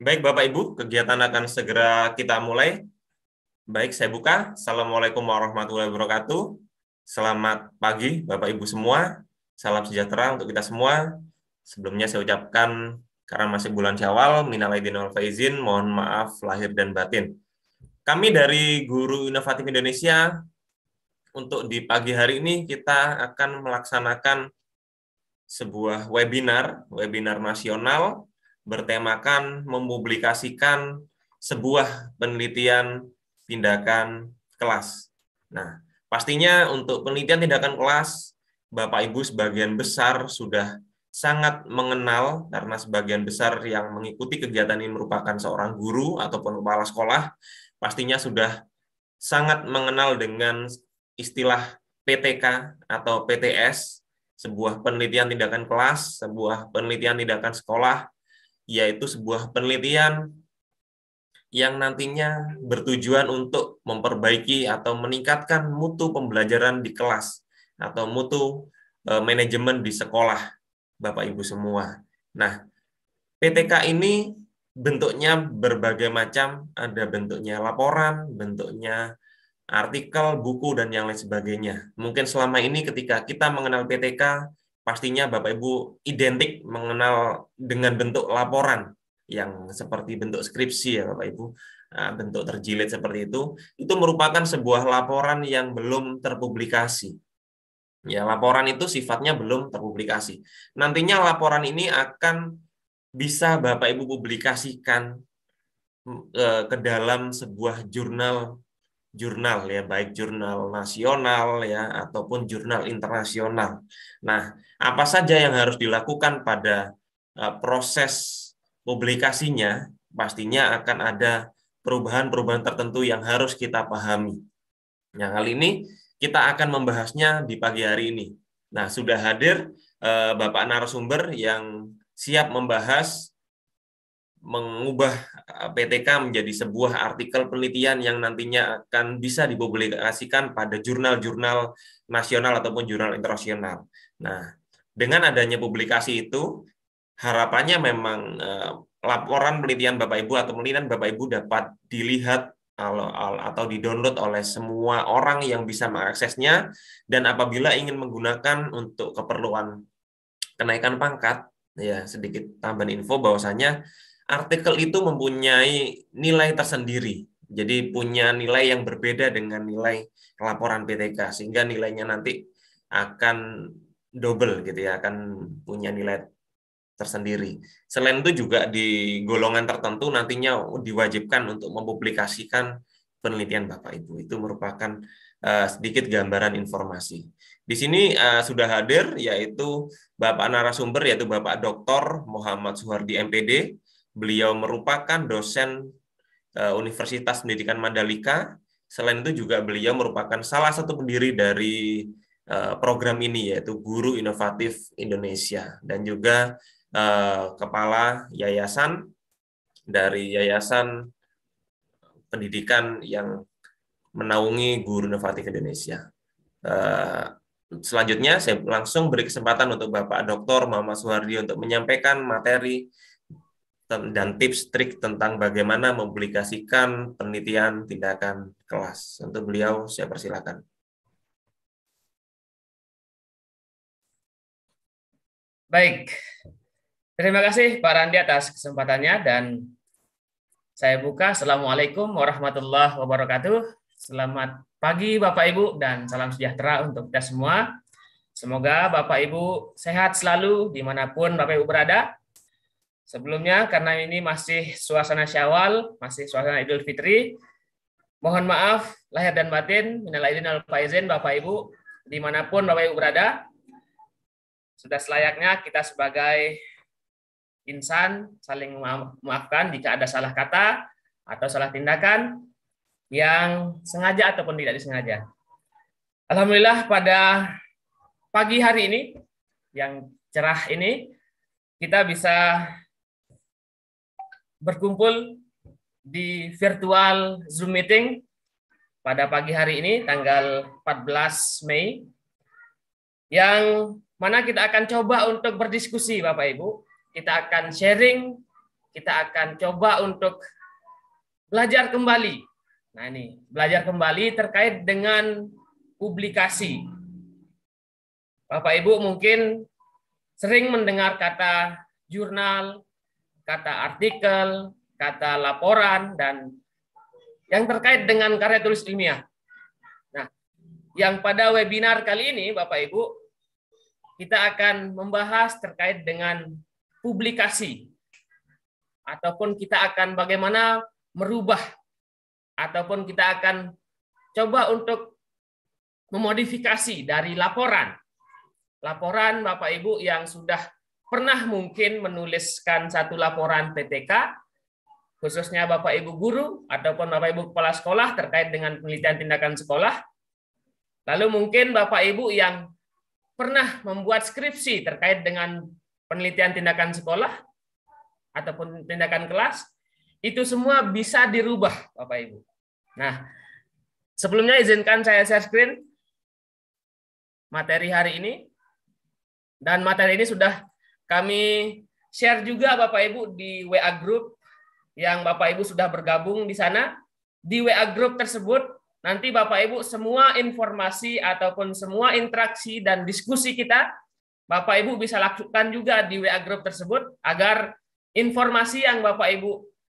Baik Bapak Ibu, kegiatan akan segera kita mulai. Baik, saya buka. Assalamualaikum warahmatullahi wabarakatuh. Selamat pagi Bapak Ibu semua. Salam sejahtera untuk kita semua. Sebelumnya saya ucapkan karena masih bulan Syawal, minal aidin wal faizin, mohon maaf lahir dan batin. Kami dari Guru Inovatif Indonesia untuk di pagi hari ini kita akan melaksanakan sebuah webinar, webinar nasional bertemakan mempublikasikan sebuah penelitian tindakan kelas. Nah, pastinya untuk penelitian tindakan kelas, Bapak Ibu sebagian besar sudah sangat mengenal karena sebagian besar yang mengikuti kegiatan ini merupakan seorang guru ataupun kepala sekolah, pastinya sudah sangat mengenal dengan istilah PTK atau PTS, sebuah penelitian tindakan kelas, sebuah penelitian tindakan sekolah, yaitu sebuah penelitian yang nantinya bertujuan untuk memperbaiki atau meningkatkan mutu pembelajaran di kelas atau mutu e, manajemen di sekolah, Bapak Ibu semua. Nah, PTK ini bentuknya berbagai macam, ada bentuknya laporan, bentuknya artikel, buku dan yang lain sebagainya. Mungkin selama ini ketika kita mengenal PTK, pastinya Bapak Ibu identik mengenal dengan bentuk laporan yang seperti bentuk skripsi ya Bapak Ibu, nah, bentuk terjilid seperti itu, itu merupakan sebuah laporan yang belum terpublikasi. Ya, laporan itu sifatnya belum terpublikasi. Nantinya laporan ini akan bisa Bapak Ibu publikasikan e, ke dalam sebuah jurnal jurnal ya baik jurnal nasional ya ataupun jurnal internasional. Nah, apa saja yang harus dilakukan pada e, proses publikasinya, pastinya akan ada perubahan-perubahan tertentu yang harus kita pahami. Nah, kali ini kita akan membahasnya di pagi hari ini. Nah, sudah hadir e, Bapak narasumber yang siap membahas mengubah e, PTK menjadi sebuah artikel penelitian yang nantinya akan bisa dipublikasikan pada jurnal-jurnal nasional ataupun jurnal internasional. Nah, dengan adanya publikasi itu, harapannya memang eh, laporan penelitian Bapak Ibu atau penelitian Bapak Ibu dapat dilihat atau didownload oleh semua orang yang bisa mengaksesnya dan apabila ingin menggunakan untuk keperluan kenaikan pangkat ya sedikit tambahan info bahwasanya artikel itu mempunyai nilai tersendiri jadi punya nilai yang berbeda dengan nilai laporan PTK sehingga nilainya nanti akan double gitu ya akan punya nilai tersendiri. Selain itu juga di golongan tertentu nantinya diwajibkan untuk mempublikasikan penelitian Bapak Ibu. Itu merupakan uh, sedikit gambaran informasi. Di sini uh, sudah hadir yaitu Bapak narasumber yaitu Bapak Dr. Muhammad Suhardi MPD. Beliau merupakan dosen uh, Universitas Pendidikan Mandalika. Selain itu juga beliau merupakan salah satu pendiri dari Eh, program ini yaitu Guru Inovatif Indonesia dan juga eh, kepala yayasan dari yayasan pendidikan yang menaungi Guru Inovatif Indonesia. Eh, selanjutnya saya langsung beri kesempatan untuk Bapak Dr. Mama Suhardi untuk menyampaikan materi dan tips trik tentang bagaimana mempublikasikan penelitian tindakan kelas. Untuk beliau saya persilakan. Baik, terima kasih Pak Randi atas kesempatannya dan saya buka. Assalamualaikum warahmatullahi wabarakatuh. Selamat pagi Bapak Ibu dan salam sejahtera untuk kita semua. Semoga Bapak Ibu sehat selalu dimanapun Bapak Ibu berada. Sebelumnya karena ini masih suasana syawal, masih suasana Idul Fitri, mohon maaf lahir dan batin, minal aidin al faizin Bapak Ibu dimanapun Bapak Ibu berada sudah selayaknya kita sebagai insan saling memaafkan jika ada salah kata atau salah tindakan yang sengaja ataupun tidak disengaja. Alhamdulillah pada pagi hari ini yang cerah ini kita bisa berkumpul di virtual Zoom meeting pada pagi hari ini tanggal 14 Mei yang mana kita akan coba untuk berdiskusi Bapak Ibu. Kita akan sharing, kita akan coba untuk belajar kembali. Nah ini, belajar kembali terkait dengan publikasi. Bapak Ibu mungkin sering mendengar kata jurnal, kata artikel, kata laporan, dan yang terkait dengan karya tulis ilmiah. Nah, yang pada webinar kali ini Bapak Ibu kita akan membahas terkait dengan publikasi ataupun kita akan bagaimana merubah ataupun kita akan coba untuk memodifikasi dari laporan. Laporan Bapak Ibu yang sudah pernah mungkin menuliskan satu laporan PTK khususnya Bapak Ibu guru ataupun Bapak Ibu kepala sekolah terkait dengan penelitian tindakan sekolah. Lalu mungkin Bapak Ibu yang pernah membuat skripsi terkait dengan penelitian tindakan sekolah ataupun tindakan kelas, itu semua bisa dirubah, Bapak Ibu. Nah, sebelumnya izinkan saya share screen materi hari ini. Dan materi ini sudah kami share juga Bapak Ibu di WA group yang Bapak Ibu sudah bergabung di sana. Di WA group tersebut Nanti Bapak Ibu semua informasi ataupun semua interaksi dan diskusi kita Bapak Ibu bisa lakukan juga di WA group tersebut agar informasi yang Bapak Ibu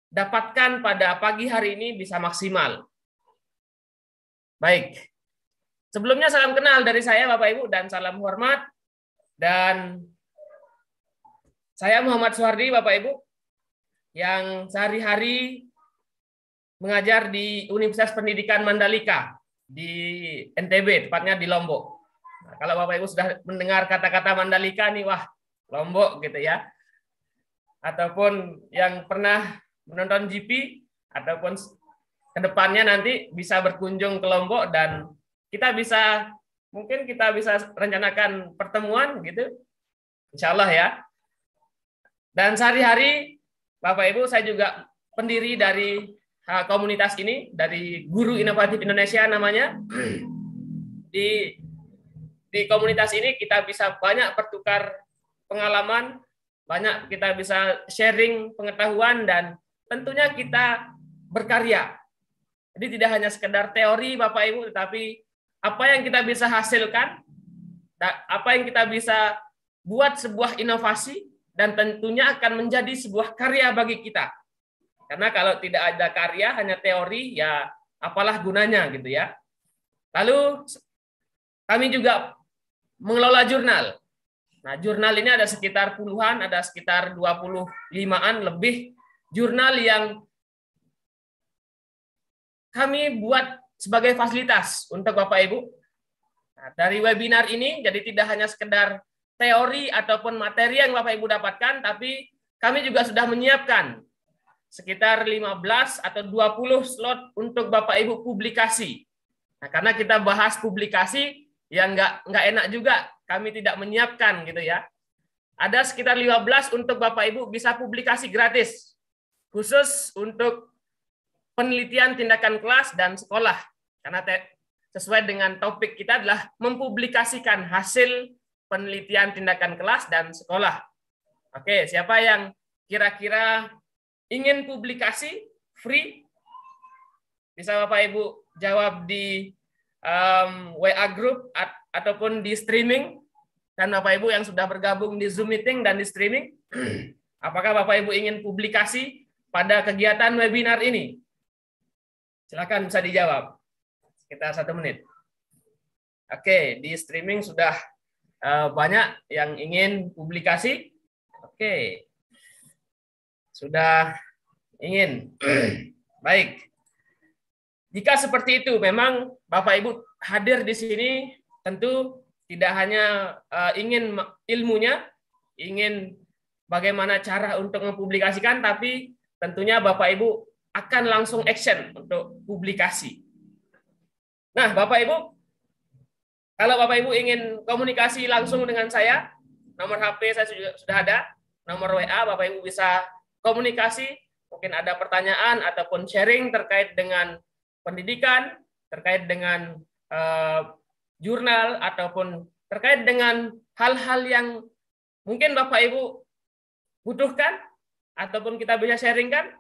dapatkan pada pagi hari ini bisa maksimal. Baik. Sebelumnya salam kenal dari saya Bapak Ibu dan salam hormat dan saya Muhammad Suhardi Bapak Ibu yang sehari-hari mengajar di Universitas Pendidikan Mandalika di NTB, tepatnya di Lombok. Nah, kalau Bapak Ibu sudah mendengar kata-kata Mandalika nih, wah Lombok gitu ya. Ataupun yang pernah menonton GP, ataupun kedepannya nanti bisa berkunjung ke Lombok dan kita bisa mungkin kita bisa rencanakan pertemuan gitu, Insya Allah ya. Dan sehari-hari Bapak Ibu saya juga pendiri dari komunitas ini dari guru inovatif Indonesia namanya di di komunitas ini kita bisa banyak bertukar pengalaman banyak kita bisa sharing pengetahuan dan tentunya kita berkarya jadi tidak hanya sekedar teori Bapak Ibu tetapi apa yang kita bisa hasilkan apa yang kita bisa buat sebuah inovasi dan tentunya akan menjadi sebuah karya bagi kita karena kalau tidak ada karya hanya teori ya apalah gunanya gitu ya. Lalu kami juga mengelola jurnal. Nah, jurnal ini ada sekitar puluhan, ada sekitar 25-an lebih jurnal yang kami buat sebagai fasilitas untuk Bapak Ibu. Nah, dari webinar ini jadi tidak hanya sekedar teori ataupun materi yang Bapak Ibu dapatkan, tapi kami juga sudah menyiapkan sekitar 15 atau 20 slot untuk Bapak Ibu publikasi. Nah, karena kita bahas publikasi yang enggak enggak enak juga kami tidak menyiapkan gitu ya. Ada sekitar 15 untuk Bapak Ibu bisa publikasi gratis khusus untuk penelitian tindakan kelas dan sekolah. Karena sesuai dengan topik kita adalah mempublikasikan hasil penelitian tindakan kelas dan sekolah. Oke, siapa yang kira-kira Ingin publikasi free? Bisa Bapak Ibu jawab di um, WA group at, ataupun di streaming dan Bapak Ibu yang sudah bergabung di Zoom meeting dan di streaming. Apakah Bapak Ibu ingin publikasi pada kegiatan webinar ini? Silakan bisa dijawab. Sekitar satu menit. Oke, di streaming sudah eh, banyak yang ingin publikasi. Oke, sudah ingin. Baik. Jika seperti itu, memang Bapak Ibu hadir di sini tentu tidak hanya uh, ingin ilmunya, ingin bagaimana cara untuk mempublikasikan, tapi tentunya Bapak Ibu akan langsung action untuk publikasi. Nah, Bapak Ibu, kalau Bapak Ibu ingin komunikasi langsung dengan saya, nomor HP saya sudah ada, nomor WA Bapak Ibu bisa komunikasi, mungkin ada pertanyaan ataupun sharing terkait dengan pendidikan, terkait dengan uh, jurnal ataupun terkait dengan hal-hal yang mungkin Bapak Ibu butuhkan ataupun kita bisa sharingkan,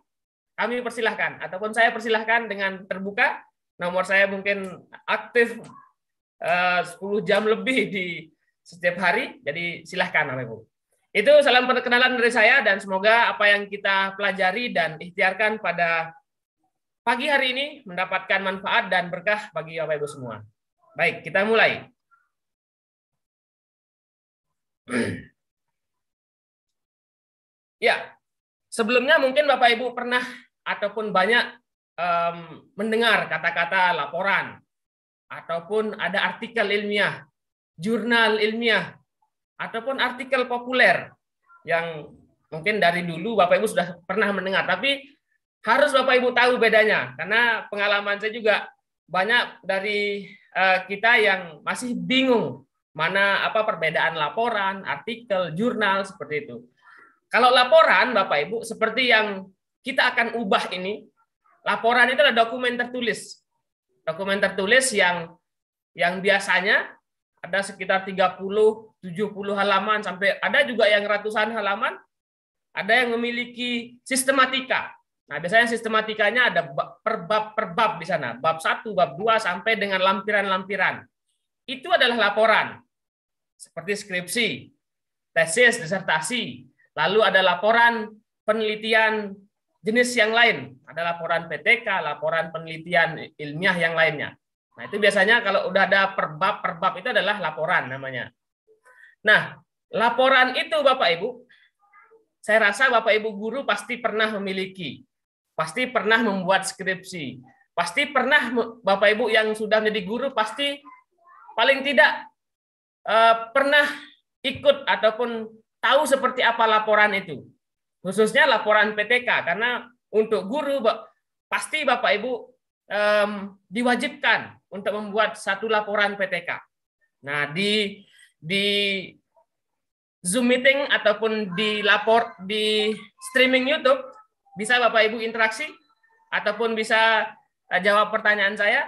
kami persilahkan ataupun saya persilahkan dengan terbuka. Nomor saya mungkin aktif eh, uh, 10 jam lebih di setiap hari, jadi silahkan Bapak Ibu. Itu salam perkenalan dari saya dan semoga apa yang kita pelajari dan ikhtiarkan pada pagi hari ini mendapatkan manfaat dan berkah bagi Bapak Ibu semua. Baik, kita mulai. ya, sebelumnya mungkin Bapak Ibu pernah ataupun banyak um, mendengar kata-kata laporan ataupun ada artikel ilmiah, jurnal ilmiah ataupun artikel populer yang mungkin dari dulu Bapak Ibu sudah pernah mendengar, tapi harus Bapak Ibu tahu bedanya karena pengalaman saya juga banyak dari eh, kita yang masih bingung mana apa perbedaan laporan, artikel, jurnal seperti itu. Kalau laporan Bapak Ibu seperti yang kita akan ubah ini, laporan itu adalah dokumen tertulis. Dokumen tertulis yang yang biasanya ada sekitar 30 70 halaman sampai ada juga yang ratusan halaman, ada yang memiliki sistematika. Nah, biasanya sistematikanya ada per bab per bab di sana, bab 1, bab 2 sampai dengan lampiran-lampiran. Itu adalah laporan. Seperti skripsi, tesis, disertasi. Lalu ada laporan penelitian jenis yang lain, ada laporan PTK, laporan penelitian ilmiah yang lainnya. Nah, itu biasanya kalau udah ada per bab per bab itu adalah laporan namanya. Nah, laporan itu Bapak Ibu, saya rasa Bapak Ibu guru pasti pernah memiliki, pasti pernah membuat skripsi, pasti pernah Bapak Ibu yang sudah menjadi guru pasti paling tidak eh, pernah ikut ataupun tahu seperti apa laporan itu. Khususnya laporan PTK karena untuk guru pasti Bapak Ibu eh, diwajibkan untuk membuat satu laporan PTK. Nah, di di Zoom meeting ataupun di lapor di streaming YouTube, bisa Bapak Ibu interaksi ataupun bisa eh, jawab pertanyaan saya.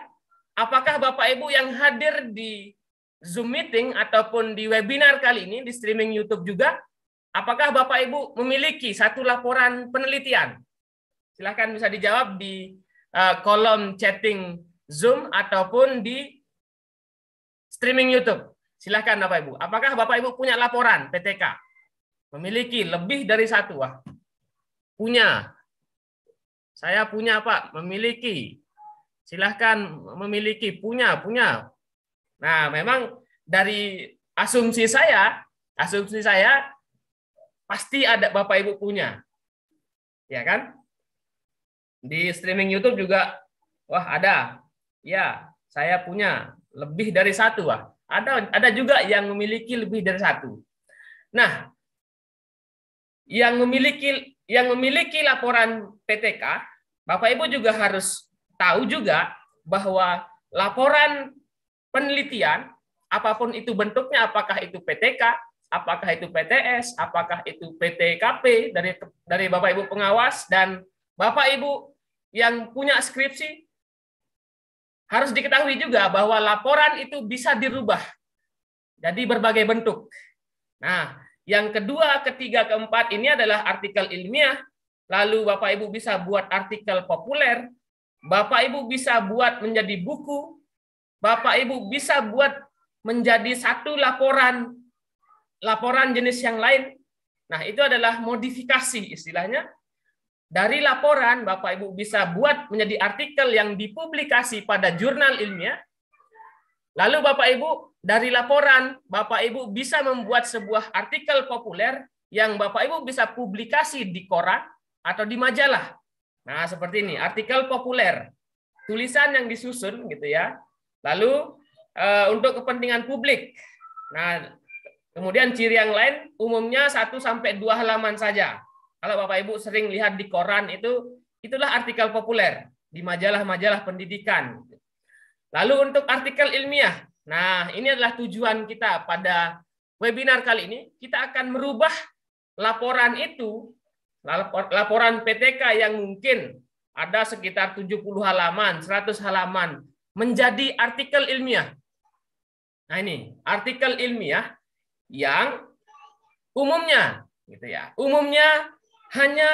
Apakah Bapak Ibu yang hadir di Zoom meeting ataupun di webinar kali ini di streaming YouTube juga, apakah Bapak Ibu memiliki satu laporan penelitian? Silahkan bisa dijawab di eh, kolom chatting Zoom ataupun di streaming YouTube. Silahkan Bapak Ibu. Apakah Bapak Ibu punya laporan PTK? Memiliki lebih dari satu? Wah. Punya. Saya punya Pak, memiliki. Silahkan memiliki, punya, punya. Nah, memang dari asumsi saya, asumsi saya pasti ada Bapak Ibu punya. Ya kan? Di streaming YouTube juga wah ada. Ya, saya punya lebih dari satu, wah. Ada ada juga yang memiliki lebih dari satu. Nah, yang memiliki yang memiliki laporan PTK, Bapak Ibu juga harus tahu juga bahwa laporan penelitian apapun itu bentuknya, apakah itu PTK, apakah itu PTS, apakah itu PTKP dari dari Bapak Ibu pengawas dan Bapak Ibu yang punya skripsi harus diketahui juga bahwa laporan itu bisa dirubah. Jadi berbagai bentuk. Nah, yang kedua, ketiga, keempat ini adalah artikel ilmiah. Lalu Bapak Ibu bisa buat artikel populer. Bapak Ibu bisa buat menjadi buku. Bapak Ibu bisa buat menjadi satu laporan laporan jenis yang lain. Nah, itu adalah modifikasi istilahnya dari laporan Bapak Ibu bisa buat menjadi artikel yang dipublikasi pada jurnal ilmiah. Lalu Bapak Ibu dari laporan Bapak Ibu bisa membuat sebuah artikel populer yang Bapak Ibu bisa publikasi di koran atau di majalah. Nah, seperti ini, artikel populer. Tulisan yang disusun gitu ya. Lalu e, untuk kepentingan publik. Nah, kemudian ciri yang lain umumnya 1 sampai 2 halaman saja. Kalau Bapak Ibu sering lihat di koran itu, itulah artikel populer di majalah-majalah pendidikan. Lalu untuk artikel ilmiah, nah ini adalah tujuan kita pada webinar kali ini. Kita akan merubah laporan itu, laporan PTK yang mungkin ada sekitar 70 halaman, 100 halaman, menjadi artikel ilmiah. Nah ini artikel ilmiah yang umumnya gitu ya. Umumnya hanya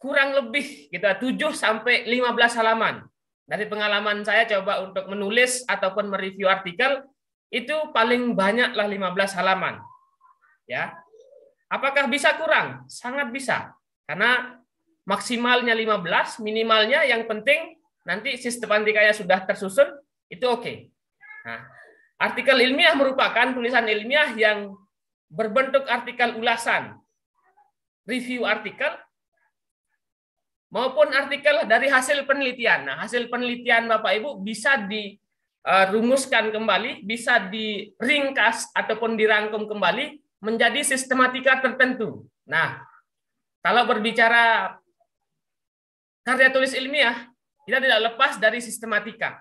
kurang lebih gitu 7 sampai 15 halaman. Dari pengalaman saya coba untuk menulis ataupun mereview artikel itu paling banyaklah 15 halaman. Ya. Apakah bisa kurang? Sangat bisa. Karena maksimalnya 15, minimalnya yang penting nanti sistem antikaya sudah tersusun, itu oke. Okay. Nah, artikel ilmiah merupakan tulisan ilmiah yang berbentuk artikel ulasan review artikel maupun artikel dari hasil penelitian. Nah, hasil penelitian Bapak Ibu bisa dirumuskan eh, kembali, bisa diringkas ataupun dirangkum kembali menjadi sistematika tertentu. Nah, kalau berbicara karya tulis ilmiah, kita tidak lepas dari sistematika.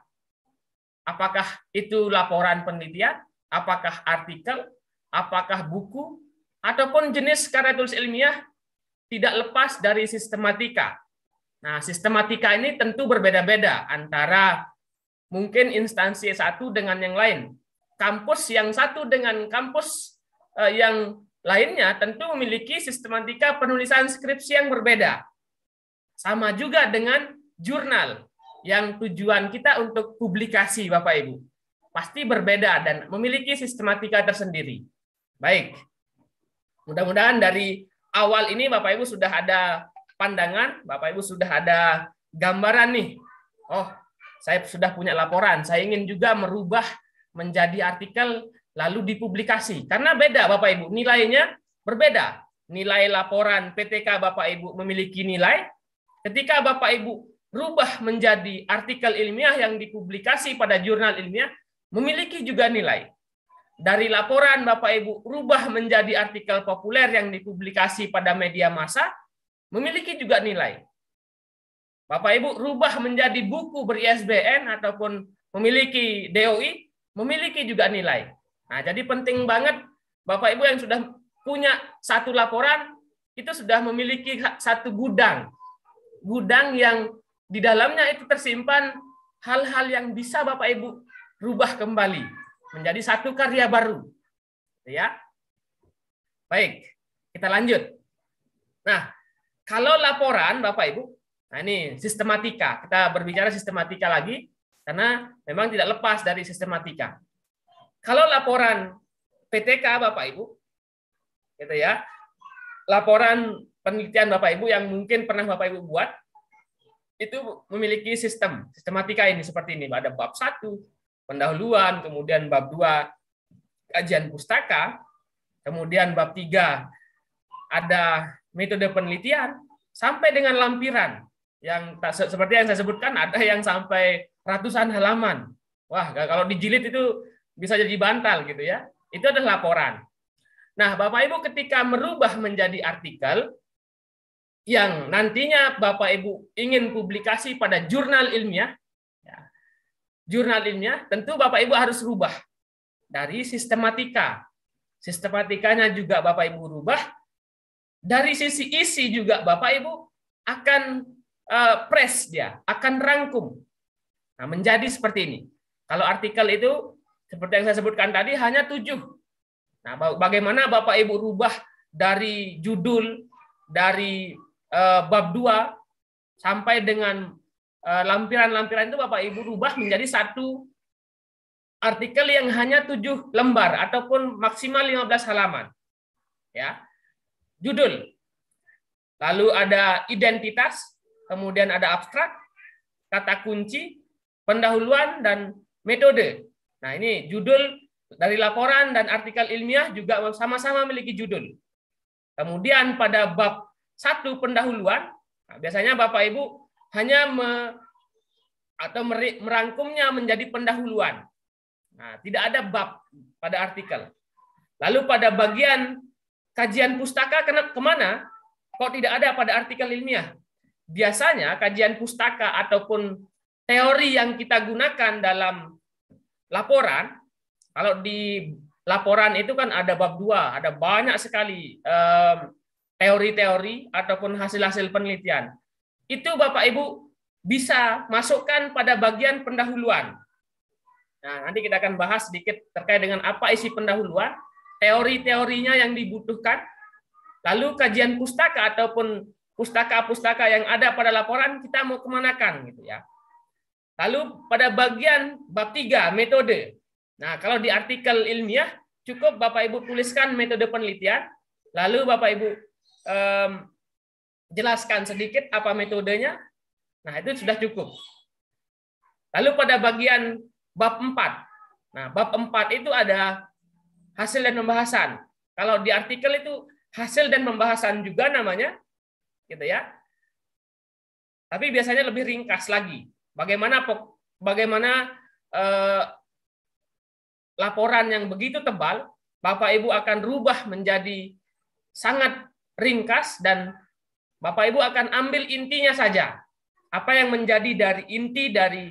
Apakah itu laporan penelitian, apakah artikel, apakah buku, ataupun jenis karya tulis ilmiah tidak lepas dari sistematika. Nah, sistematika ini tentu berbeda-beda antara mungkin instansi satu dengan yang lain. Kampus yang satu dengan kampus eh, yang lainnya tentu memiliki sistematika penulisan skripsi yang berbeda. Sama juga dengan jurnal yang tujuan kita untuk publikasi, Bapak Ibu. Pasti berbeda dan memiliki sistematika tersendiri. Baik. Mudah-mudahan dari awal ini Bapak Ibu sudah ada pandangan, Bapak Ibu sudah ada gambaran nih. Oh, saya sudah punya laporan. Saya ingin juga merubah menjadi artikel lalu dipublikasi. Karena beda Bapak Ibu, nilainya berbeda. Nilai laporan PTK Bapak Ibu memiliki nilai. Ketika Bapak Ibu rubah menjadi artikel ilmiah yang dipublikasi pada jurnal ilmiah memiliki juga nilai dari laporan Bapak Ibu rubah menjadi artikel populer yang dipublikasi pada media massa memiliki juga nilai. Bapak Ibu rubah menjadi buku ber ataupun memiliki DOI memiliki juga nilai. Nah, jadi penting banget Bapak Ibu yang sudah punya satu laporan itu sudah memiliki satu gudang. Gudang yang di dalamnya itu tersimpan hal-hal yang bisa Bapak Ibu rubah kembali menjadi satu karya baru. Gitu ya. Baik, kita lanjut. Nah, kalau laporan Bapak Ibu, nah ini sistematika. Kita berbicara sistematika lagi karena memang tidak lepas dari sistematika. Kalau laporan PTK Bapak Ibu, gitu ya. Laporan penelitian Bapak Ibu yang mungkin pernah Bapak Ibu buat itu memiliki sistem, sistematika ini seperti ini. Ada bab 1, pendahuluan, kemudian bab dua kajian pustaka, kemudian bab tiga ada metode penelitian sampai dengan lampiran yang seperti yang saya sebutkan ada yang sampai ratusan halaman. Wah, kalau dijilid itu bisa jadi bantal gitu ya. Itu adalah laporan. Nah, Bapak Ibu ketika merubah menjadi artikel yang nantinya Bapak Ibu ingin publikasi pada jurnal ilmiah, jurnalinnya tentu Bapak Ibu harus rubah dari sistematika. Sistematikanya juga Bapak Ibu rubah. Dari sisi isi juga Bapak Ibu akan eh, press dia, akan rangkum. Nah, menjadi seperti ini. Kalau artikel itu seperti yang saya sebutkan tadi hanya tujuh. Nah, bagaimana Bapak Ibu rubah dari judul dari eh, bab dua sampai dengan Eh, lampiran-lampiran itu Bapak Ibu rubah menjadi satu artikel yang hanya tujuh lembar ataupun maksimal 15 halaman. Ya. Judul. Lalu ada identitas, kemudian ada abstrak, kata kunci, pendahuluan dan metode. Nah, ini judul dari laporan dan artikel ilmiah juga sama-sama memiliki judul. Kemudian pada bab satu pendahuluan, nah, biasanya Bapak Ibu hanya me, atau merangkumnya menjadi pendahuluan. Nah, tidak ada bab pada artikel. Lalu pada bagian kajian pustaka kemana? Kok tidak ada pada artikel ilmiah? Biasanya kajian pustaka ataupun teori yang kita gunakan dalam laporan, kalau di laporan itu kan ada bab dua, ada banyak sekali eh, teori-teori ataupun hasil-hasil penelitian itu Bapak Ibu bisa masukkan pada bagian pendahuluan. Nah, nanti kita akan bahas sedikit terkait dengan apa isi pendahuluan, teori-teorinya yang dibutuhkan, lalu kajian pustaka ataupun pustaka-pustaka yang ada pada laporan kita mau kemanakan gitu ya. Lalu pada bagian bab 3 metode. Nah, kalau di artikel ilmiah cukup Bapak Ibu tuliskan metode penelitian, lalu Bapak Ibu um, jelaskan sedikit apa metodenya. Nah, itu sudah cukup. Lalu pada bagian bab 4. Nah, bab 4 itu ada hasil dan pembahasan. Kalau di artikel itu hasil dan pembahasan juga namanya, gitu ya. Tapi biasanya lebih ringkas lagi. Bagaimana bagaimana eh, laporan yang begitu tebal, Bapak Ibu akan rubah menjadi sangat ringkas dan Bapak Ibu akan ambil intinya saja. Apa yang menjadi dari inti dari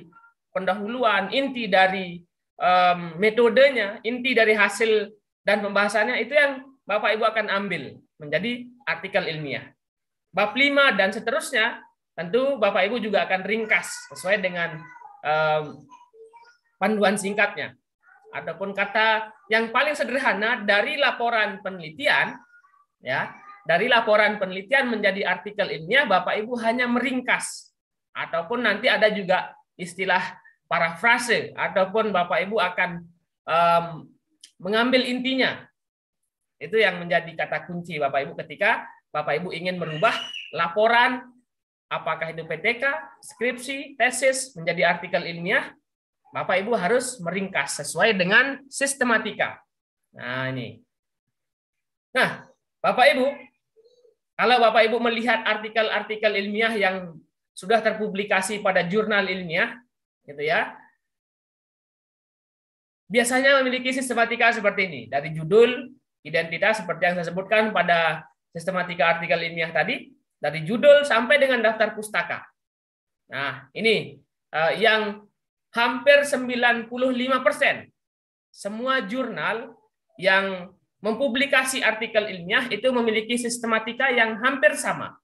pendahuluan, inti dari um, metodenya, inti dari hasil dan pembahasannya itu yang Bapak Ibu akan ambil menjadi artikel ilmiah. Bab 5 dan seterusnya tentu Bapak Ibu juga akan ringkas sesuai dengan um, panduan singkatnya. Ataupun kata yang paling sederhana dari laporan penelitian ya dari laporan penelitian menjadi artikel ilmiah, Bapak Ibu hanya meringkas. Ataupun nanti ada juga istilah parafrase, ataupun Bapak Ibu akan um, mengambil intinya. Itu yang menjadi kata kunci Bapak Ibu ketika Bapak Ibu ingin merubah laporan, apakah itu PTK, skripsi, tesis, menjadi artikel ilmiah, Bapak Ibu harus meringkas sesuai dengan sistematika. Nah ini. Nah, Bapak Ibu, kalau Bapak Ibu melihat artikel-artikel ilmiah yang sudah terpublikasi pada jurnal ilmiah, gitu ya, biasanya memiliki sistematika seperti ini dari judul, identitas seperti yang saya sebutkan pada sistematika artikel ilmiah tadi, dari judul sampai dengan daftar pustaka. Nah, ini eh, yang hampir 95% semua jurnal yang mempublikasi artikel ilmiah itu memiliki sistematika yang hampir sama.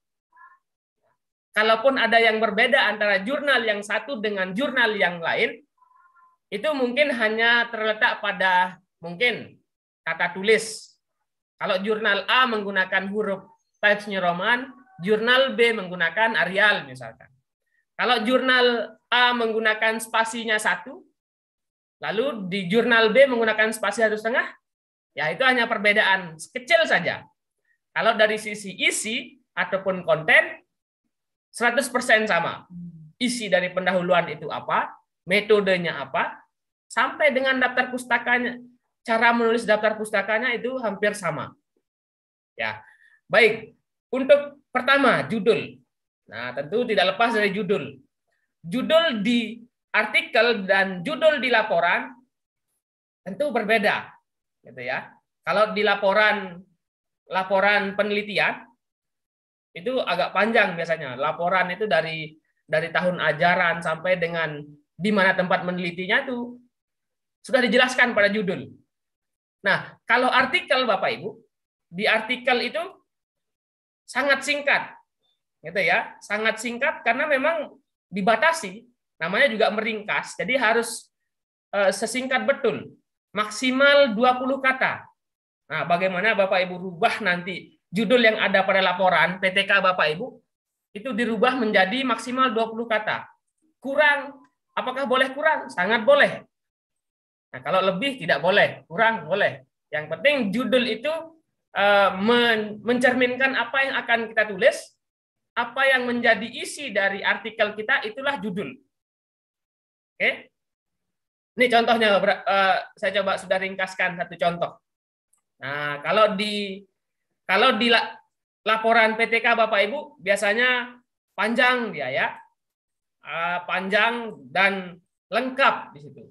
Kalaupun ada yang berbeda antara jurnal yang satu dengan jurnal yang lain, itu mungkin hanya terletak pada mungkin kata tulis. Kalau jurnal A menggunakan huruf Times New Roman, jurnal B menggunakan Arial misalkan. Kalau jurnal A menggunakan spasinya satu, lalu di jurnal B menggunakan spasi satu setengah, Ya, itu hanya perbedaan kecil saja. Kalau dari sisi isi ataupun konten 100% sama. Isi dari pendahuluan itu apa, metodenya apa, sampai dengan daftar pustakanya, cara menulis daftar pustakanya itu hampir sama. Ya. Baik, untuk pertama judul. Nah, tentu tidak lepas dari judul. Judul di artikel dan judul di laporan tentu berbeda gitu ya. Kalau di laporan laporan penelitian itu agak panjang biasanya. Laporan itu dari dari tahun ajaran sampai dengan di mana tempat menelitinya itu sudah dijelaskan pada judul. Nah, kalau artikel Bapak Ibu, di artikel itu sangat singkat. Gitu ya, sangat singkat karena memang dibatasi, namanya juga meringkas. Jadi harus eh, sesingkat betul maksimal 20 kata. Nah, bagaimana Bapak Ibu rubah nanti judul yang ada pada laporan PTK Bapak Ibu itu dirubah menjadi maksimal 20 kata. Kurang, apakah boleh kurang? Sangat boleh. Nah, kalau lebih tidak boleh, kurang boleh. Yang penting judul itu eh, mencerminkan apa yang akan kita tulis, apa yang menjadi isi dari artikel kita itulah judul. Oke? Ini contohnya, eh, saya coba sudah ringkaskan satu contoh. Nah, kalau di kalau di laporan PTK Bapak Ibu biasanya panjang dia ya, eh, panjang dan lengkap di situ.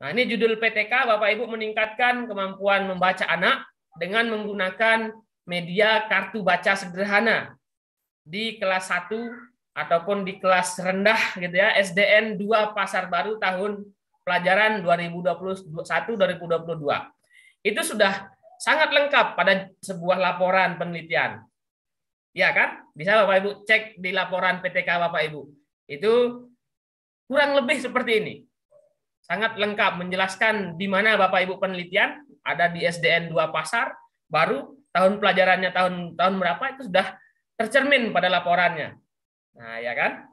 Nah, ini judul PTK Bapak Ibu meningkatkan kemampuan membaca anak dengan menggunakan media kartu baca sederhana di kelas 1 ataupun di kelas rendah gitu ya SDN 2 Pasar Baru tahun pelajaran 2021-2022. Itu sudah sangat lengkap pada sebuah laporan penelitian. Ya kan? Bisa Bapak Ibu cek di laporan PTK Bapak Ibu. Itu kurang lebih seperti ini. Sangat lengkap menjelaskan di mana Bapak Ibu penelitian ada di SDN 2 Pasar baru tahun pelajarannya tahun tahun berapa itu sudah tercermin pada laporannya. Nah, ya kan?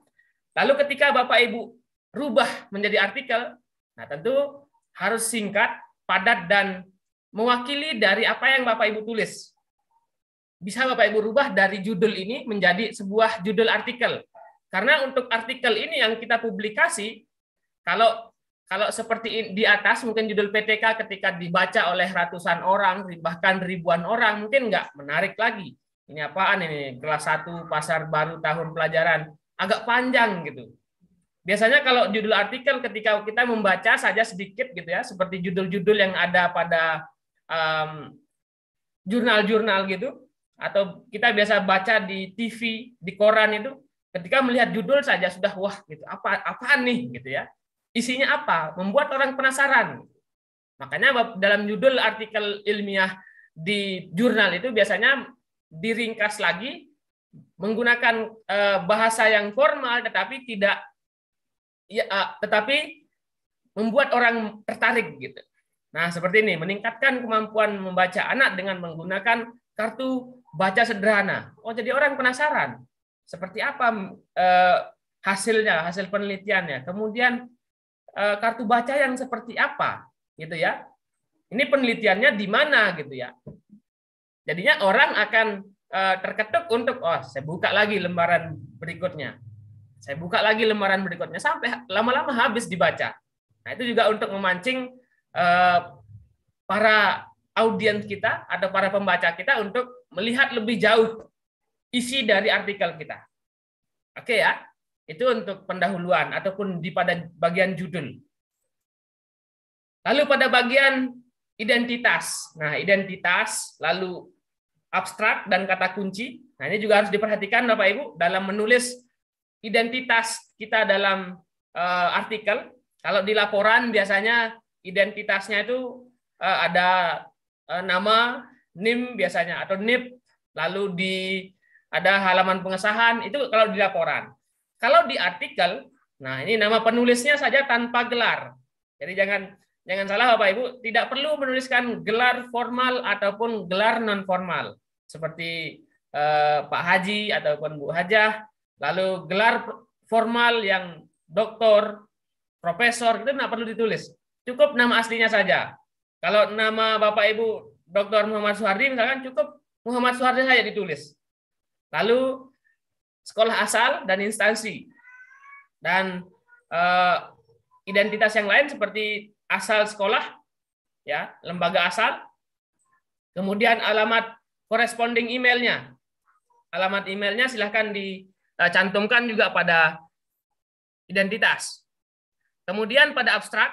Lalu ketika Bapak Ibu rubah menjadi artikel, Nah, tentu harus singkat, padat, dan mewakili dari apa yang Bapak Ibu tulis. Bisa Bapak Ibu rubah dari judul ini menjadi sebuah judul artikel. Karena untuk artikel ini yang kita publikasi, kalau kalau seperti di atas mungkin judul PTK ketika dibaca oleh ratusan orang bahkan ribuan orang mungkin nggak menarik lagi ini apaan ini kelas 1 pasar baru tahun pelajaran agak panjang gitu Biasanya kalau judul artikel ketika kita membaca saja sedikit gitu ya, seperti judul-judul yang ada pada jurnal jurnal-jurnal gitu, atau kita biasa baca di TV, di koran itu, ketika melihat judul saja sudah wah gitu, apa apaan nih gitu ya, isinya apa, membuat orang penasaran. Makanya dalam judul artikel ilmiah di jurnal itu biasanya diringkas lagi menggunakan eh, bahasa yang formal tetapi tidak ya, tetapi membuat orang tertarik gitu. Nah, seperti ini, meningkatkan kemampuan membaca anak dengan menggunakan kartu baca sederhana. Oh, jadi orang penasaran. Seperti apa eh, hasilnya, hasil penelitiannya. Kemudian eh, kartu baca yang seperti apa, gitu ya. Ini penelitiannya di mana, gitu ya. Jadinya orang akan eh, terketuk untuk, oh, saya buka lagi lembaran berikutnya. Saya buka lagi lembaran berikutnya sampai lama-lama habis dibaca. Nah, itu juga untuk memancing eh, para audiens kita atau para pembaca kita untuk melihat lebih jauh isi dari artikel kita. Oke ya. Itu untuk pendahuluan ataupun di pada bagian judul. Lalu pada bagian identitas. Nah, identitas lalu abstrak dan kata kunci. Nah, ini juga harus diperhatikan Bapak Ibu dalam menulis identitas kita dalam uh, artikel. Kalau di laporan biasanya identitasnya itu uh, ada uh, nama NIM biasanya atau NIP, lalu di ada halaman pengesahan itu kalau di laporan. Kalau di artikel, nah ini nama penulisnya saja tanpa gelar. Jadi jangan jangan salah Bapak Ibu, tidak perlu menuliskan gelar formal ataupun gelar non formal seperti eh, Pak Haji ataupun Bu Hajah Lalu gelar formal yang doktor, profesor, itu tidak perlu ditulis. Cukup nama aslinya saja. Kalau nama Bapak Ibu Dr. Muhammad Suhardi, misalkan cukup Muhammad Suhardi saja ditulis. Lalu sekolah asal dan instansi. Dan eh, identitas yang lain seperti asal sekolah, ya lembaga asal, kemudian alamat corresponding emailnya. Alamat emailnya silahkan di Eh, cantumkan juga pada identitas. Kemudian pada abstrak,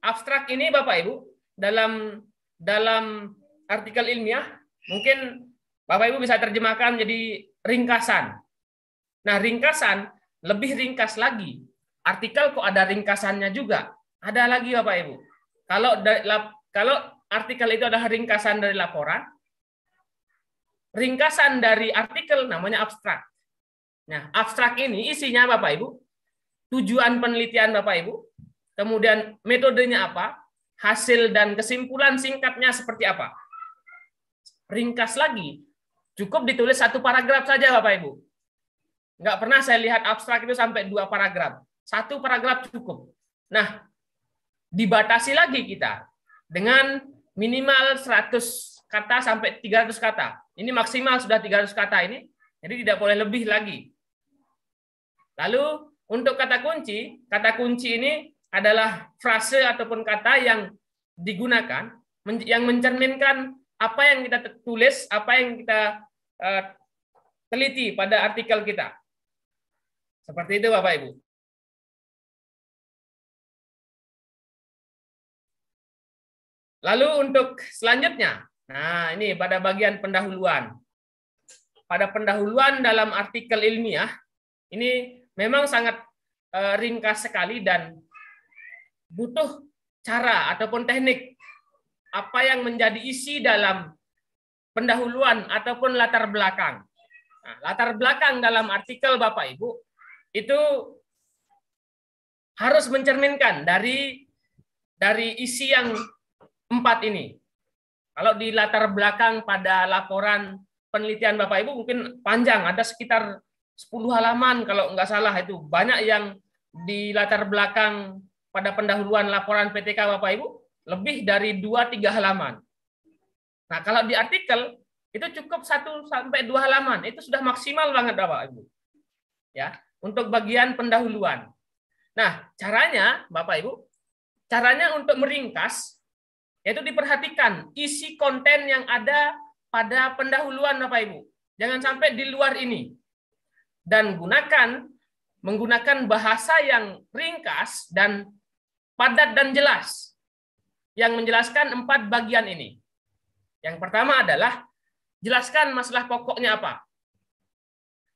abstrak ini Bapak Ibu dalam dalam artikel ilmiah mungkin Bapak Ibu bisa terjemahkan jadi ringkasan. Nah, ringkasan lebih ringkas lagi. Artikel kok ada ringkasannya juga. Ada lagi Bapak Ibu. Kalau kalau artikel itu adalah ringkasan dari laporan, ringkasan dari artikel namanya abstrak. Nah, abstrak ini isinya Bapak Ibu, tujuan penelitian Bapak Ibu, kemudian metodenya apa, hasil dan kesimpulan singkatnya seperti apa. Ringkas lagi, cukup ditulis satu paragraf saja Bapak Ibu. Nggak pernah saya lihat abstrak itu sampai dua paragraf. Satu paragraf cukup. Nah, dibatasi lagi kita dengan minimal 100 kata sampai 300 kata. Ini maksimal sudah 300 kata ini. Jadi tidak boleh lebih lagi. Lalu untuk kata kunci, kata kunci ini adalah frase ataupun kata yang digunakan yang mencerminkan apa yang kita tulis, apa yang kita uh, teliti pada artikel kita. Seperti itu Bapak Ibu. Lalu untuk selanjutnya, nah ini pada bagian pendahuluan. Pada pendahuluan dalam artikel ilmiah, ini memang sangat eh, ringkas sekali dan butuh cara ataupun teknik apa yang menjadi isi dalam pendahuluan ataupun latar belakang. Nah, latar belakang dalam artikel Bapak Ibu itu harus mencerminkan dari dari isi yang empat ini. Kalau di latar belakang pada laporan penelitian Bapak Ibu mungkin panjang, ada sekitar 10 halaman kalau nggak salah itu. Banyak yang di latar belakang pada pendahuluan laporan PTK Bapak Ibu lebih dari 2 3 halaman. Nah, kalau di artikel itu cukup 1 sampai 2 halaman. Itu sudah maksimal banget Bapak Ibu. Ya, untuk bagian pendahuluan. Nah, caranya Bapak Ibu, caranya untuk meringkas yaitu diperhatikan isi konten yang ada pada pendahuluan Bapak Ibu. Jangan sampai di luar ini dan gunakan menggunakan bahasa yang ringkas dan padat dan jelas yang menjelaskan empat bagian ini. Yang pertama adalah jelaskan masalah pokoknya apa.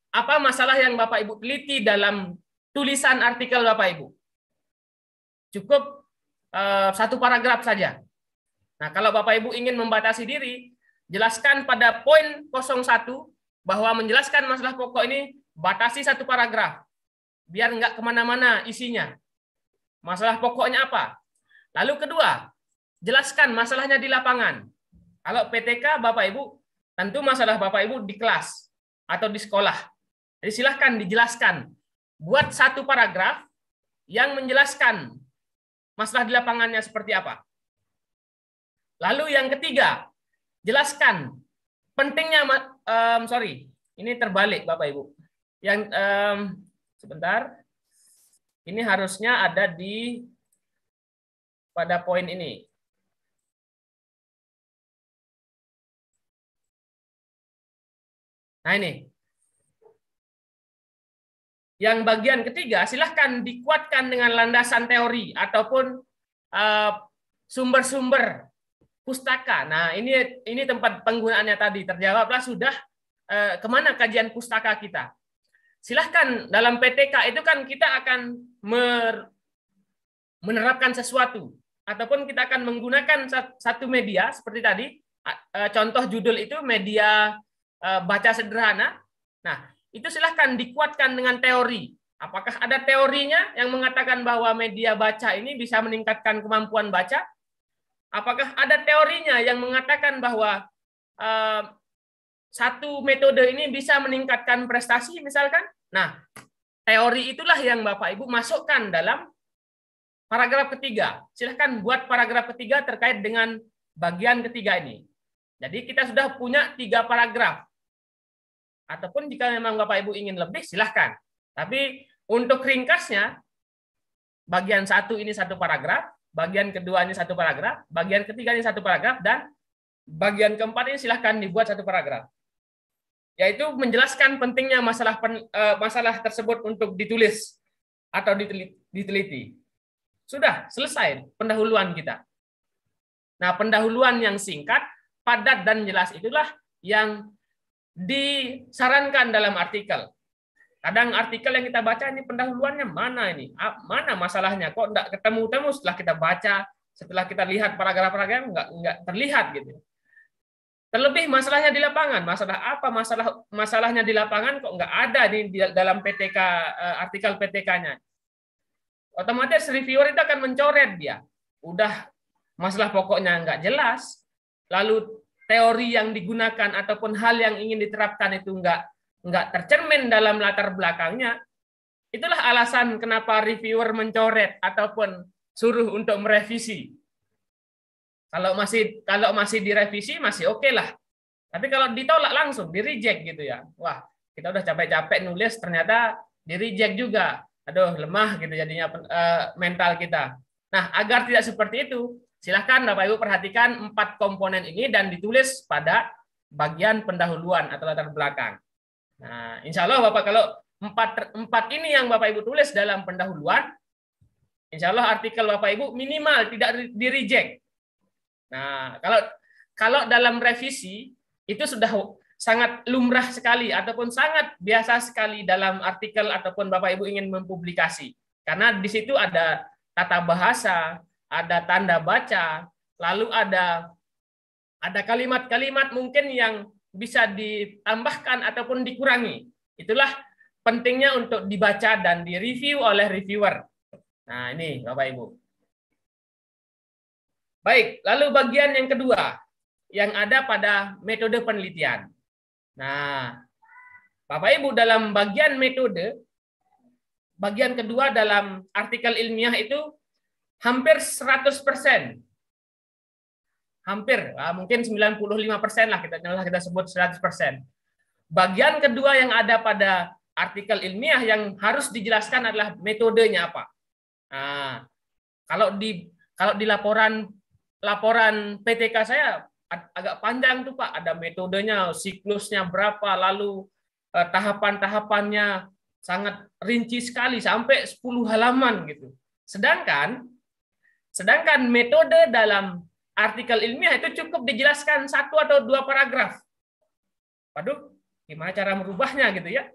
Apa masalah yang Bapak Ibu teliti dalam tulisan artikel Bapak Ibu? Cukup uh, satu paragraf saja. Nah, kalau Bapak Ibu ingin membatasi diri, jelaskan pada poin 01 bahwa menjelaskan masalah pokok ini Batasi satu paragraf, biar nggak kemana-mana isinya. Masalah pokoknya apa? Lalu kedua, jelaskan masalahnya di lapangan. Kalau PTK Bapak Ibu, tentu masalah Bapak Ibu di kelas atau di sekolah. Jadi silahkan dijelaskan. Buat satu paragraf yang menjelaskan masalah di lapangannya seperti apa. Lalu yang ketiga, jelaskan pentingnya, um, sorry, ini terbalik Bapak Ibu yang um, sebentar ini harusnya ada di pada poin ini nah ini yang bagian ketiga silahkan dikuatkan dengan landasan teori ataupun eh, sumber-sumber uh, pustaka nah ini ini tempat penggunaannya tadi terjawablah sudah uh, kemana kajian pustaka kita silahkan dalam PTK itu kan kita akan menerapkan sesuatu ataupun kita akan menggunakan satu media seperti tadi e, contoh judul itu media e, baca sederhana nah itu silahkan dikuatkan dengan teori apakah ada teorinya yang mengatakan bahwa media baca ini bisa meningkatkan kemampuan baca apakah ada teorinya yang mengatakan bahwa e, satu metode ini bisa meningkatkan prestasi misalkan. Nah, teori itulah yang Bapak Ibu masukkan dalam paragraf ketiga. Silahkan buat paragraf ketiga terkait dengan bagian ketiga ini. Jadi kita sudah punya tiga paragraf. Ataupun jika memang Bapak Ibu ingin lebih, silahkan. Tapi untuk ringkasnya, bagian satu ini satu paragraf, bagian kedua ini satu paragraf, bagian ketiga ini satu paragraf, dan bagian keempat ini silahkan dibuat satu paragraf yaitu menjelaskan pentingnya masalah pen, uh, masalah tersebut untuk ditulis atau diteliti. Sudah selesai pendahuluan kita. Nah, pendahuluan yang singkat, padat dan jelas itulah yang disarankan dalam artikel. Kadang artikel yang kita baca ini pendahuluannya mana ini? Mana masalahnya? Kok enggak ketemu-temu setelah kita baca, setelah kita lihat paragraf-paragraf enggak nggak terlihat gitu. Terlebih masalahnya di lapangan, masalah apa masalah masalahnya di lapangan kok nggak ada di, di dalam PTK eh, artikel PTK-nya. Otomatis reviewer itu akan mencoret dia. Udah masalah pokoknya nggak jelas, lalu teori yang digunakan ataupun hal yang ingin diterapkan itu nggak nggak tercermin dalam latar belakangnya. Itulah alasan kenapa reviewer mencoret ataupun suruh untuk merevisi kalau masih kalau masih direvisi masih oke okay lah. Tapi kalau ditolak langsung, di reject gitu ya. Wah, kita udah capek-capek nulis ternyata di reject juga. Aduh, lemah gitu jadinya eh, mental kita. Nah, agar tidak seperti itu, silahkan Bapak Ibu perhatikan empat komponen ini dan ditulis pada bagian pendahuluan atau latar belakang. Nah, insya Allah Bapak kalau empat, empat ini yang Bapak Ibu tulis dalam pendahuluan, insya Allah artikel Bapak Ibu minimal tidak di-reject. Nah, kalau kalau dalam revisi itu sudah sangat lumrah sekali ataupun sangat biasa sekali dalam artikel ataupun Bapak Ibu ingin mempublikasi. Karena di situ ada tata bahasa, ada tanda baca, lalu ada ada kalimat-kalimat mungkin yang bisa ditambahkan ataupun dikurangi. Itulah pentingnya untuk dibaca dan direview oleh reviewer. Nah, ini Bapak Ibu. Baik, lalu bagian yang kedua yang ada pada metode penelitian. Nah, Bapak Ibu dalam bagian metode bagian kedua dalam artikel ilmiah itu hampir 100%. Hampir, ya, mungkin 95% lah kita nyalah kita sebut 100%. Bagian kedua yang ada pada artikel ilmiah yang harus dijelaskan adalah metodenya apa. Nah, kalau di kalau di laporan laporan PTK saya agak panjang tuh Pak, ada metodenya, siklusnya berapa, lalu eh, tahapan-tahapannya sangat rinci sekali sampai 10 halaman gitu. Sedangkan sedangkan metode dalam artikel ilmiah itu cukup dijelaskan satu atau dua paragraf. Waduh, gimana cara merubahnya gitu ya.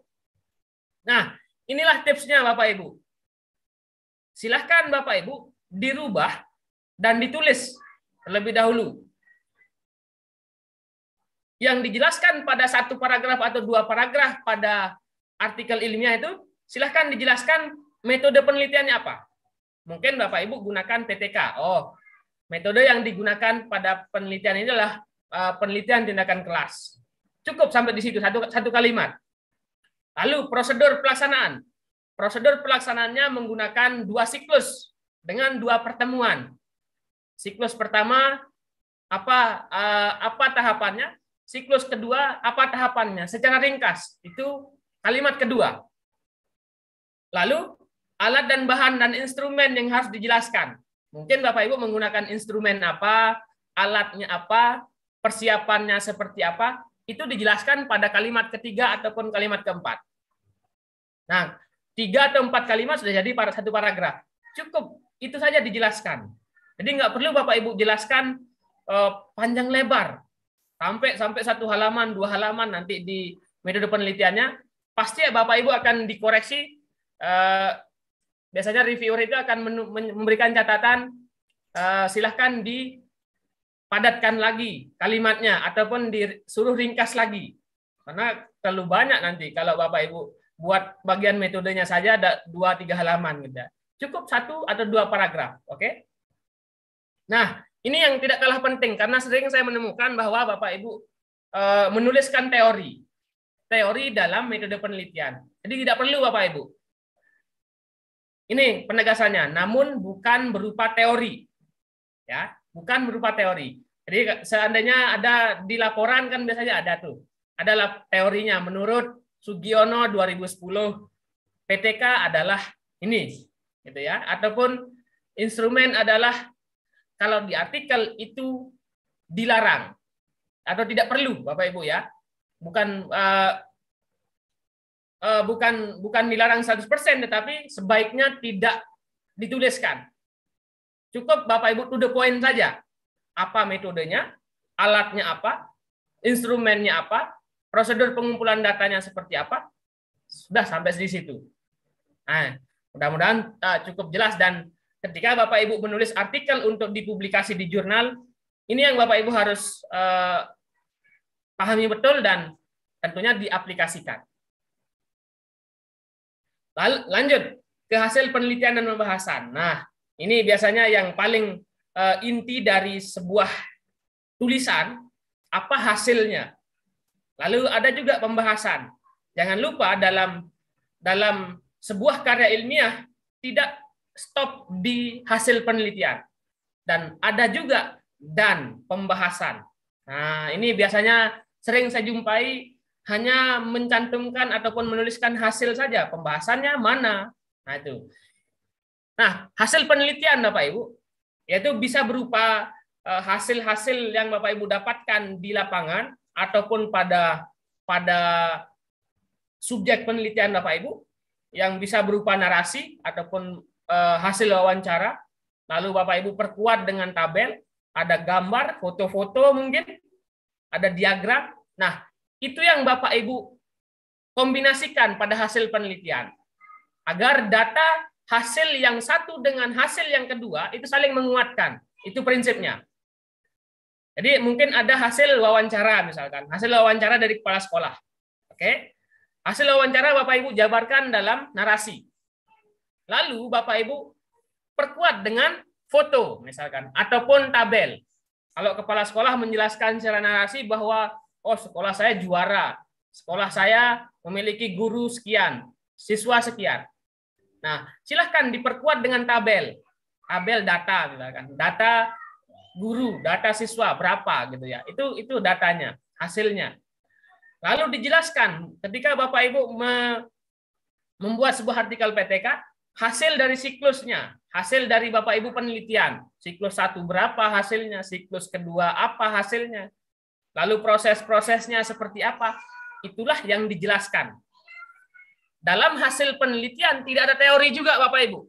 Nah, inilah tipsnya Bapak Ibu. Silahkan Bapak Ibu dirubah dan ditulis terlebih dahulu. Yang dijelaskan pada satu paragraf atau dua paragraf pada artikel ilmiah itu, silahkan dijelaskan metode penelitiannya apa. Mungkin Bapak Ibu gunakan PTK. Oh, metode yang digunakan pada penelitian ini adalah eh, penelitian tindakan kelas. Cukup sampai di situ satu, satu kalimat. Lalu prosedur pelaksanaan. Prosedur pelaksanaannya menggunakan dua siklus dengan dua pertemuan. Siklus pertama apa uh, apa tahapannya? Siklus kedua apa tahapannya? Secara ringkas itu kalimat kedua. Lalu alat dan bahan dan instrumen yang harus dijelaskan. Mungkin Bapak Ibu menggunakan instrumen apa, alatnya apa, persiapannya seperti apa, itu dijelaskan pada kalimat ketiga ataupun kalimat keempat. Nah, tiga atau empat kalimat sudah jadi satu paragraf. Cukup, itu saja dijelaskan. Jadi nggak perlu Bapak Ibu jelaskan uh, panjang lebar sampai sampai satu halaman dua halaman nanti di metode penelitiannya pasti ya Bapak Ibu akan dikoreksi. Uh, biasanya reviewer itu akan memberikan catatan uh, silahkan dipadatkan lagi kalimatnya ataupun disuruh ringkas lagi karena terlalu banyak nanti kalau Bapak Ibu buat bagian metodenya saja ada dua tiga halaman gitu. Cukup satu atau dua paragraf, oke? Okay? Nah, ini yang tidak kalah penting karena sering saya menemukan bahwa Bapak Ibu e, menuliskan teori. Teori dalam metode penelitian. Jadi tidak perlu Bapak Ibu. Ini penegasannya, namun bukan berupa teori. Ya, bukan berupa teori. Jadi seandainya ada di laporan kan biasanya ada tuh. Adalah teorinya menurut Sugiono 2010 PTK adalah ini gitu ya ataupun instrumen adalah kalau di artikel itu dilarang atau tidak perlu Bapak Ibu ya. Bukan uh, uh, bukan bukan dilarang 100% tetapi sebaiknya tidak dituliskan. Cukup Bapak Ibu to the point saja. Apa metodenya, alatnya apa, instrumennya apa, prosedur pengumpulan datanya seperti apa, sudah sampai di situ. Nah, mudah-mudahan uh, cukup jelas dan ketika Bapak Ibu menulis artikel untuk dipublikasi di jurnal, ini yang Bapak Ibu harus eh, pahami betul dan tentunya diaplikasikan. Lalu lanjut ke hasil penelitian dan pembahasan. Nah, ini biasanya yang paling eh, inti dari sebuah tulisan, apa hasilnya. Lalu ada juga pembahasan. Jangan lupa dalam dalam sebuah karya ilmiah tidak stop di hasil penelitian dan ada juga dan pembahasan. Nah, ini biasanya sering saya jumpai hanya mencantumkan ataupun menuliskan hasil saja, pembahasannya mana. Nah, itu. Nah, hasil penelitian Bapak Ibu yaitu bisa berupa eh, hasil-hasil yang Bapak Ibu dapatkan di lapangan ataupun pada pada subjek penelitian Bapak Ibu yang bisa berupa narasi ataupun Eh, hasil wawancara, lalu Bapak Ibu perkuat dengan tabel, ada gambar, foto-foto mungkin, ada diagram. Nah, itu yang Bapak Ibu kombinasikan pada hasil penelitian agar data hasil yang satu dengan hasil yang kedua itu saling menguatkan. Itu prinsipnya. Jadi mungkin ada hasil wawancara misalkan, hasil wawancara dari kepala sekolah. Oke. Hasil wawancara Bapak Ibu jabarkan dalam narasi. Lalu Bapak Ibu perkuat dengan foto misalkan ataupun tabel. Kalau kepala sekolah menjelaskan secara narasi bahwa oh sekolah saya juara, sekolah saya memiliki guru sekian, siswa sekian. Nah, silahkan diperkuat dengan tabel. Tabel data misalkan, data guru, data siswa berapa gitu ya. Itu itu datanya, hasilnya. Lalu dijelaskan ketika Bapak Ibu me, membuat sebuah artikel PTK, hasil dari siklusnya, hasil dari Bapak Ibu penelitian. Siklus satu berapa hasilnya, siklus kedua apa hasilnya. Lalu proses-prosesnya seperti apa, itulah yang dijelaskan. Dalam hasil penelitian tidak ada teori juga Bapak Ibu.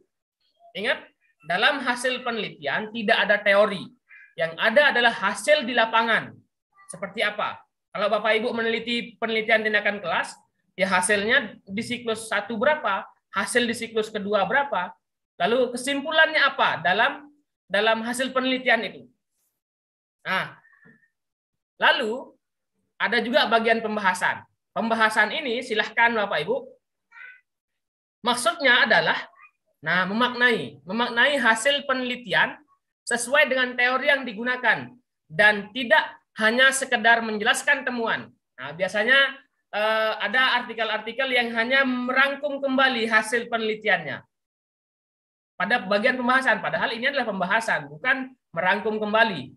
Ingat, dalam hasil penelitian tidak ada teori. Yang ada adalah hasil di lapangan. Seperti apa? Kalau Bapak Ibu meneliti penelitian tindakan kelas, ya hasilnya di siklus satu berapa, hasil di siklus kedua berapa, lalu kesimpulannya apa dalam dalam hasil penelitian itu. Nah, lalu ada juga bagian pembahasan. Pembahasan ini silahkan Bapak Ibu. Maksudnya adalah nah memaknai, memaknai hasil penelitian sesuai dengan teori yang digunakan dan tidak hanya sekedar menjelaskan temuan. Nah, biasanya Eh, ada artikel-artikel yang hanya merangkum kembali hasil penelitiannya. Pada bagian pembahasan, padahal ini adalah pembahasan, bukan merangkum kembali.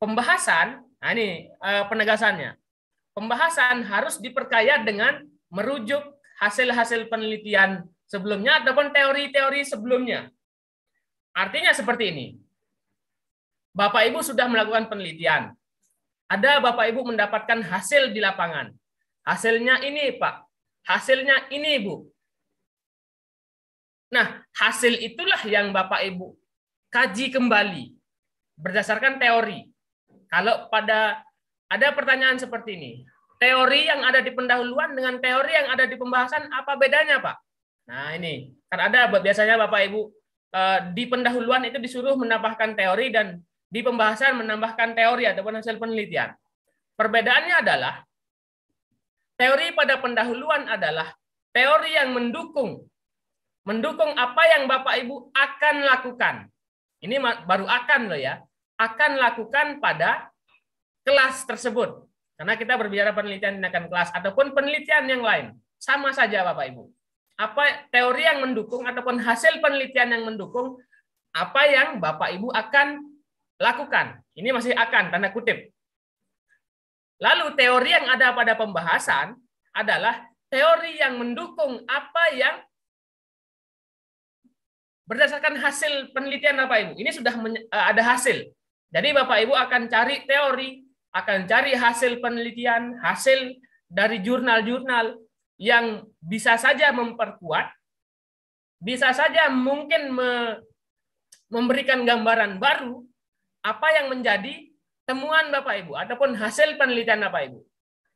Pembahasan, nah ini eh, penegasannya. Pembahasan harus diperkaya dengan merujuk hasil-hasil penelitian sebelumnya ataupun teori-teori sebelumnya. Artinya seperti ini. Bapak Ibu sudah melakukan penelitian. Ada Bapak Ibu mendapatkan hasil di lapangan Hasilnya ini, Pak. Hasilnya ini, Bu. Nah, hasil itulah yang Bapak Ibu kaji kembali berdasarkan teori. Kalau pada ada pertanyaan seperti ini, teori yang ada di pendahuluan dengan teori yang ada di pembahasan apa bedanya, Pak? Nah, ini kan ada biasanya Bapak Ibu eh, di pendahuluan itu disuruh menambahkan teori dan di pembahasan menambahkan teori ataupun hasil penelitian. Perbedaannya adalah Teori pada pendahuluan adalah teori yang mendukung mendukung apa yang Bapak Ibu akan lakukan. Ini baru akan loh ya. Akan lakukan pada kelas tersebut. Karena kita berbicara penelitian tindakan kelas ataupun penelitian yang lain. Sama saja Bapak Ibu. Apa teori yang mendukung ataupun hasil penelitian yang mendukung apa yang Bapak Ibu akan lakukan. Ini masih akan tanda kutip. Lalu teori yang ada pada pembahasan adalah teori yang mendukung apa yang berdasarkan hasil penelitian Bapak Ibu. Ini sudah eh, ada hasil. Jadi Bapak Ibu akan cari teori, akan cari hasil penelitian, hasil dari jurnal-jurnal yang bisa saja memperkuat, bisa saja mungkin memberikan gambaran baru apa yang menjadi temuan Bapak Ibu ataupun hasil penelitian Bapak Ibu.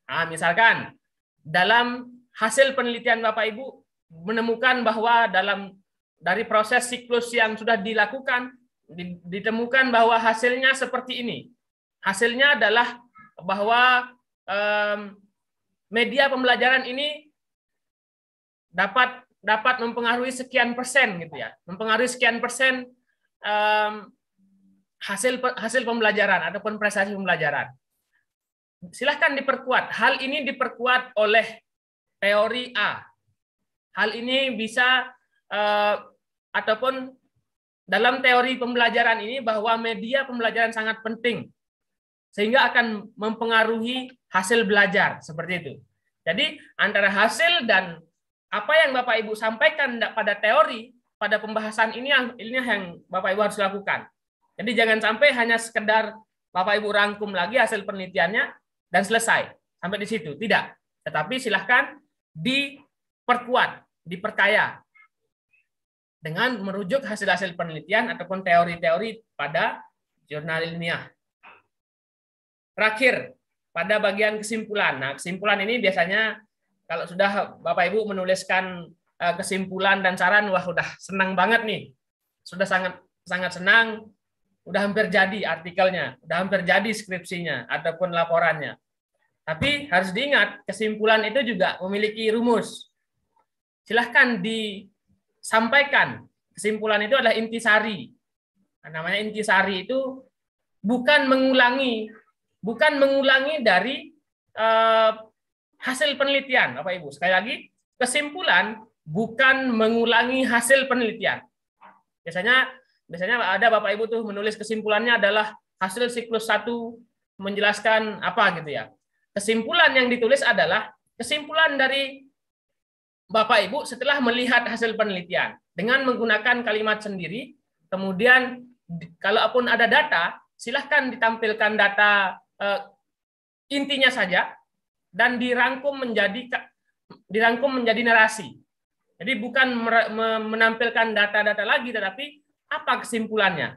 Nah, misalkan dalam hasil penelitian Bapak Ibu menemukan bahwa dalam dari proses siklus yang sudah dilakukan ditemukan bahwa hasilnya seperti ini. Hasilnya adalah bahwa um, media pembelajaran ini dapat dapat mempengaruhi sekian persen gitu ya, mempengaruhi sekian persen um, hasil hasil pembelajaran ataupun prestasi pembelajaran. Silahkan diperkuat. Hal ini diperkuat oleh teori A. Hal ini bisa eh, ataupun dalam teori pembelajaran ini bahwa media pembelajaran sangat penting sehingga akan mempengaruhi hasil belajar seperti itu. Jadi antara hasil dan apa yang Bapak Ibu sampaikan pada teori pada pembahasan ini ini yang Bapak Ibu harus lakukan. Jadi jangan sampai hanya sekedar Bapak Ibu rangkum lagi hasil penelitiannya dan selesai sampai di situ. Tidak. Tetapi silahkan diperkuat, diperkaya dengan merujuk hasil-hasil penelitian ataupun teori-teori pada jurnal ilmiah. Terakhir, pada bagian kesimpulan. Nah, kesimpulan ini biasanya kalau sudah Bapak Ibu menuliskan eh, kesimpulan dan saran, wah sudah senang banget nih. Sudah sangat sangat senang udah hampir jadi artikelnya, udah hampir jadi skripsinya ataupun laporannya. Tapi harus diingat, kesimpulan itu juga memiliki rumus. Silahkan disampaikan. Kesimpulan itu adalah intisari. Nah, namanya intisari itu bukan mengulangi, bukan mengulangi dari eh, hasil penelitian, Bapak Ibu. Sekali lagi, kesimpulan bukan mengulangi hasil penelitian. Biasanya Biasanya ada Bapak Ibu tuh menulis kesimpulannya adalah hasil siklus satu menjelaskan apa gitu ya. Kesimpulan yang ditulis adalah kesimpulan dari Bapak Ibu setelah melihat hasil penelitian dengan menggunakan kalimat sendiri. Kemudian kalaupun ada data, silahkan ditampilkan data eh, intinya saja dan dirangkum menjadi dirangkum menjadi narasi. Jadi bukan menampilkan data-data lagi, tetapi apa kesimpulannya?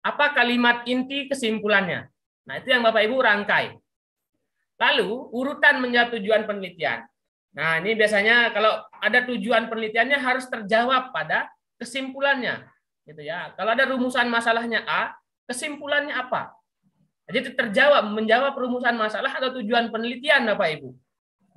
Apa kalimat inti kesimpulannya? Nah, itu yang Bapak Ibu rangkai. Lalu, urutan menjawab tujuan penelitian. Nah, ini biasanya kalau ada tujuan penelitiannya harus terjawab pada kesimpulannya. Gitu ya. Kalau ada rumusan masalahnya A, kesimpulannya apa? Jadi terjawab, menjawab rumusan masalah atau tujuan penelitian Bapak Ibu.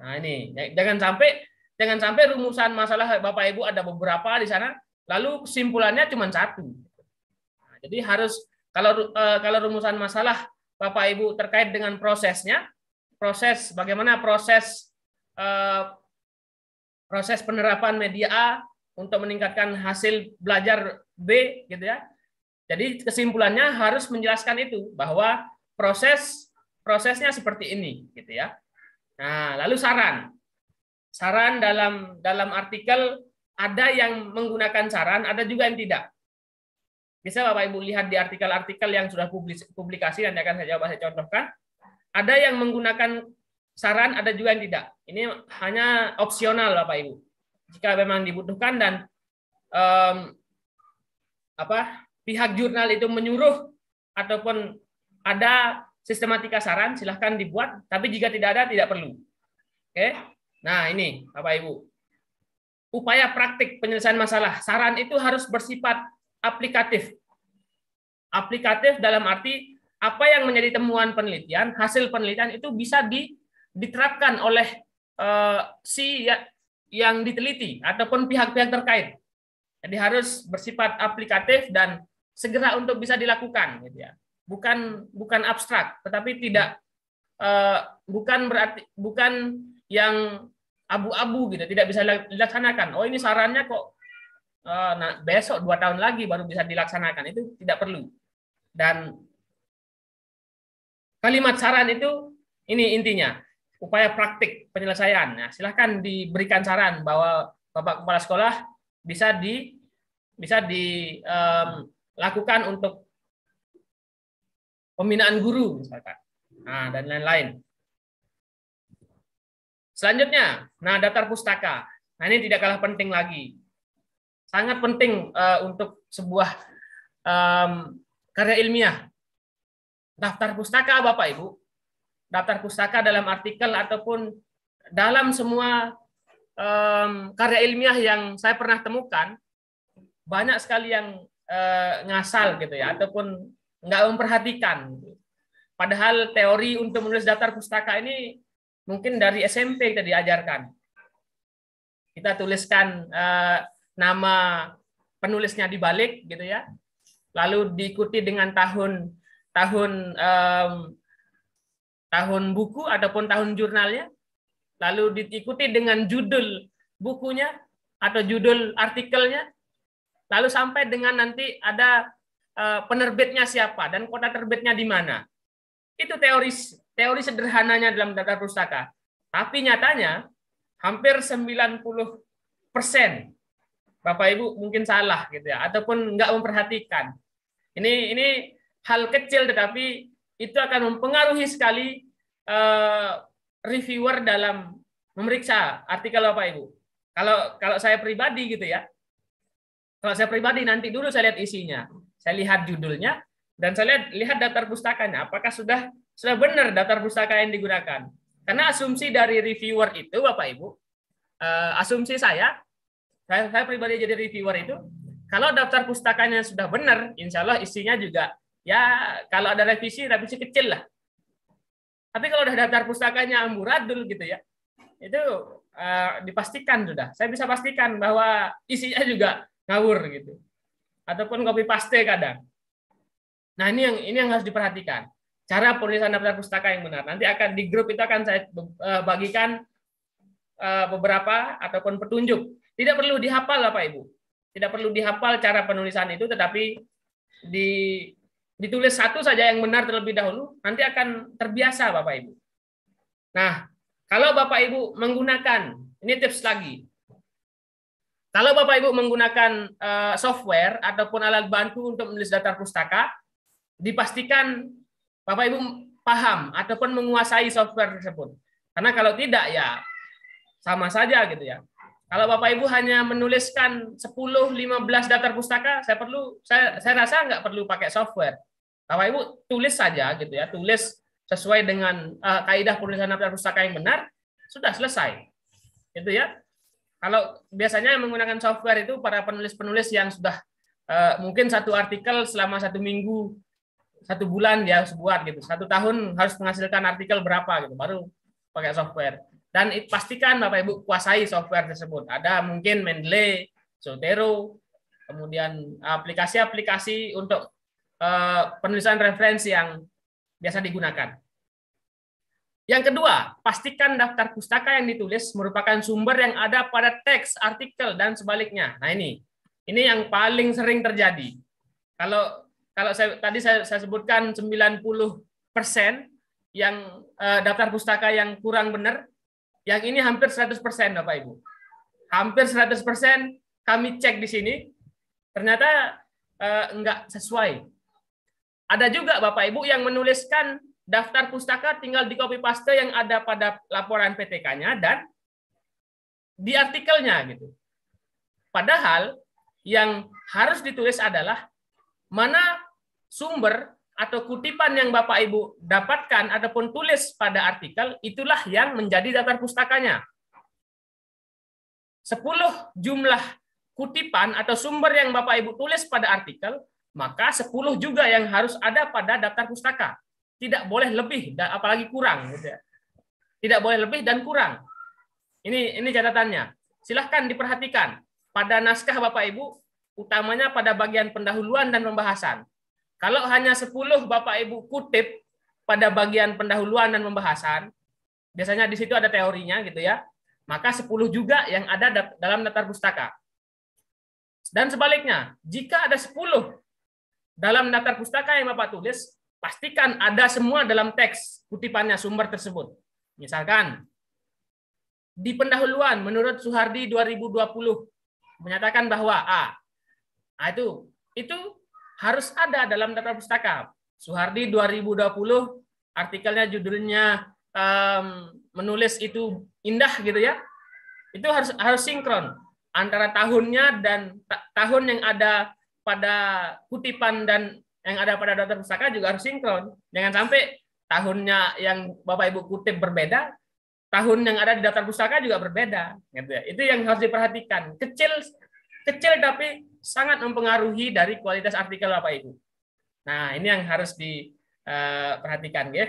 Nah, ini jangan sampai jangan sampai rumusan masalah Bapak Ibu ada beberapa di sana Lalu kesimpulannya cuma satu. Nah, jadi harus kalau eh, kalau rumusan masalah Bapak Ibu terkait dengan prosesnya, proses bagaimana proses eh, proses penerapan media A untuk meningkatkan hasil belajar B gitu ya. Jadi kesimpulannya harus menjelaskan itu bahwa proses prosesnya seperti ini gitu ya. Nah, lalu saran. Saran dalam dalam artikel ada yang menggunakan saran, ada juga yang tidak. Bisa Bapak Ibu lihat di artikel-artikel yang sudah publikasi, nanti akan saya coba saya contohkan. Ada yang menggunakan saran, ada juga yang tidak. Ini hanya opsional Bapak Ibu. Jika memang dibutuhkan dan um, apa pihak jurnal itu menyuruh ataupun ada sistematika saran silahkan dibuat tapi jika tidak ada tidak perlu oke nah ini bapak ibu upaya praktik penyelesaian masalah. Saran itu harus bersifat aplikatif. Aplikatif dalam arti apa yang menjadi temuan penelitian, hasil penelitian itu bisa di, diterapkan oleh eh, si ya, yang diteliti ataupun pihak-pihak terkait. Jadi harus bersifat aplikatif dan segera untuk bisa dilakukan, gitu ya. Bukan bukan abstrak, tetapi tidak eh, bukan berarti bukan yang abu-abu gitu, tidak bisa dilaksanakan. Oh ini sarannya kok eh, nah, besok dua tahun lagi baru bisa dilaksanakan itu tidak perlu. Dan kalimat saran itu ini intinya upaya praktik penyelesaian. Nah, silahkan diberikan saran bahwa bapak kepala sekolah bisa di bisa dilakukan um, untuk pembinaan guru misalkan nah, dan lain-lain Selanjutnya, nah daftar pustaka. Nah ini tidak kalah penting lagi. Sangat penting uh, untuk sebuah um, karya ilmiah. Daftar pustaka Bapak Ibu. Daftar pustaka dalam artikel ataupun dalam semua um, karya ilmiah yang saya pernah temukan banyak sekali yang uh, ngasal gitu ya ataupun nggak memperhatikan. Padahal teori untuk menulis daftar pustaka ini Mungkin dari SMP kita diajarkan. Kita tuliskan eh, nama penulisnya di balik gitu ya. Lalu diikuti dengan tahun tahun eh, tahun buku ataupun tahun jurnalnya. Lalu diikuti dengan judul bukunya atau judul artikelnya. Lalu sampai dengan nanti ada eh, penerbitnya siapa dan kota terbitnya di mana. Itu teori teori sederhananya dalam daftar pustaka. Tapi nyatanya hampir 90 persen Bapak Ibu mungkin salah gitu ya, ataupun nggak memperhatikan. Ini ini hal kecil tetapi itu akan mempengaruhi sekali uh, reviewer dalam memeriksa artikel Bapak Ibu. Kalau kalau saya pribadi gitu ya, kalau saya pribadi nanti dulu saya lihat isinya, saya lihat judulnya, dan saya lihat, lihat daftar pustakanya, apakah sudah sudah benar daftar pustaka yang digunakan? Karena asumsi dari reviewer itu, Bapak Ibu, eh, asumsi saya, saya, saya pribadi jadi reviewer itu, kalau daftar pustakanya sudah benar, insya Allah isinya juga ya kalau ada revisi, revisi kecil lah. Tapi kalau udah daftar pustakanya amburadul gitu ya, itu uh, dipastikan sudah. Saya bisa pastikan bahwa isinya juga ngawur gitu. Ataupun copy paste kadang. Nah ini yang ini yang harus diperhatikan. Cara penulisan daftar pustaka yang benar. Nanti akan di grup itu akan saya eh, bagikan eh, beberapa ataupun petunjuk. Tidak perlu dihafal Bapak Ibu. Tidak perlu dihafal cara penulisan itu, tetapi di ditulis satu saja yang benar terlebih dahulu, nanti akan terbiasa Bapak Ibu. Nah, kalau Bapak Ibu menggunakan, ini tips lagi. Kalau Bapak Ibu menggunakan eh, software ataupun alat bantu untuk menulis daftar pustaka, dipastikan Bapak Ibu paham ataupun menguasai software tersebut. Karena kalau tidak ya sama saja gitu ya. Kalau Bapak Ibu hanya menuliskan 10 15 daftar pustaka, saya perlu saya saya rasa nggak perlu pakai software. Bapak Ibu tulis saja gitu ya, tulis sesuai dengan uh, kaidah penulisan daftar pustaka yang benar, sudah selesai. Gitu ya. Kalau biasanya menggunakan software itu para penulis-penulis yang sudah uh, mungkin satu artikel selama satu minggu satu bulan dia harus buat gitu satu tahun harus menghasilkan artikel berapa gitu baru pakai software dan pastikan bapak ibu kuasai software tersebut ada mungkin Mendeley Zotero kemudian aplikasi-aplikasi untuk uh, penulisan referensi yang biasa digunakan yang kedua, pastikan daftar pustaka yang ditulis merupakan sumber yang ada pada teks, artikel, dan sebaliknya. Nah ini, ini yang paling sering terjadi. Kalau kalau saya tadi saya, saya sebutkan 90% persen yang eh, daftar pustaka yang kurang benar, yang ini hampir 100% persen Bapak Ibu. Hampir 100% persen kami cek di sini ternyata eh, enggak sesuai. Ada juga Bapak Ibu yang menuliskan daftar pustaka tinggal di copy paste yang ada pada laporan PTK-nya dan di artikelnya gitu. Padahal yang harus ditulis adalah mana sumber atau kutipan yang Bapak Ibu dapatkan ataupun tulis pada artikel itulah yang menjadi daftar pustakanya. 10 jumlah kutipan atau sumber yang Bapak Ibu tulis pada artikel, maka 10 juga yang harus ada pada daftar pustaka. Tidak boleh lebih apalagi kurang gitu ya. Tidak boleh lebih dan kurang. Ini ini catatannya. Silahkan diperhatikan. Pada naskah Bapak Ibu utamanya pada bagian pendahuluan dan pembahasan. Kalau hanya 10 Bapak Ibu kutip pada bagian pendahuluan dan pembahasan, biasanya di situ ada teorinya gitu ya, maka 10 juga yang ada dalam daftar pustaka. Dan sebaliknya, jika ada 10 dalam daftar pustaka yang Bapak tulis, pastikan ada semua dalam teks kutipannya sumber tersebut. Misalkan, di pendahuluan menurut Suhardi 2020 menyatakan bahwa A. Nah, itu itu harus ada dalam daftar pustaka. Suhardi 2020 artikelnya judulnya um, menulis itu indah gitu ya. Itu harus harus sinkron antara tahunnya dan tahun yang ada pada kutipan dan yang ada pada daftar pustaka juga harus sinkron. Jangan sampai tahunnya yang Bapak Ibu kutip berbeda, tahun yang ada di daftar pustaka juga berbeda gitu ya. Itu yang harus diperhatikan. Kecil kecil tapi sangat mempengaruhi dari kualitas artikel Bapak Ibu. Nah, ini yang harus diperhatikan eh, ya.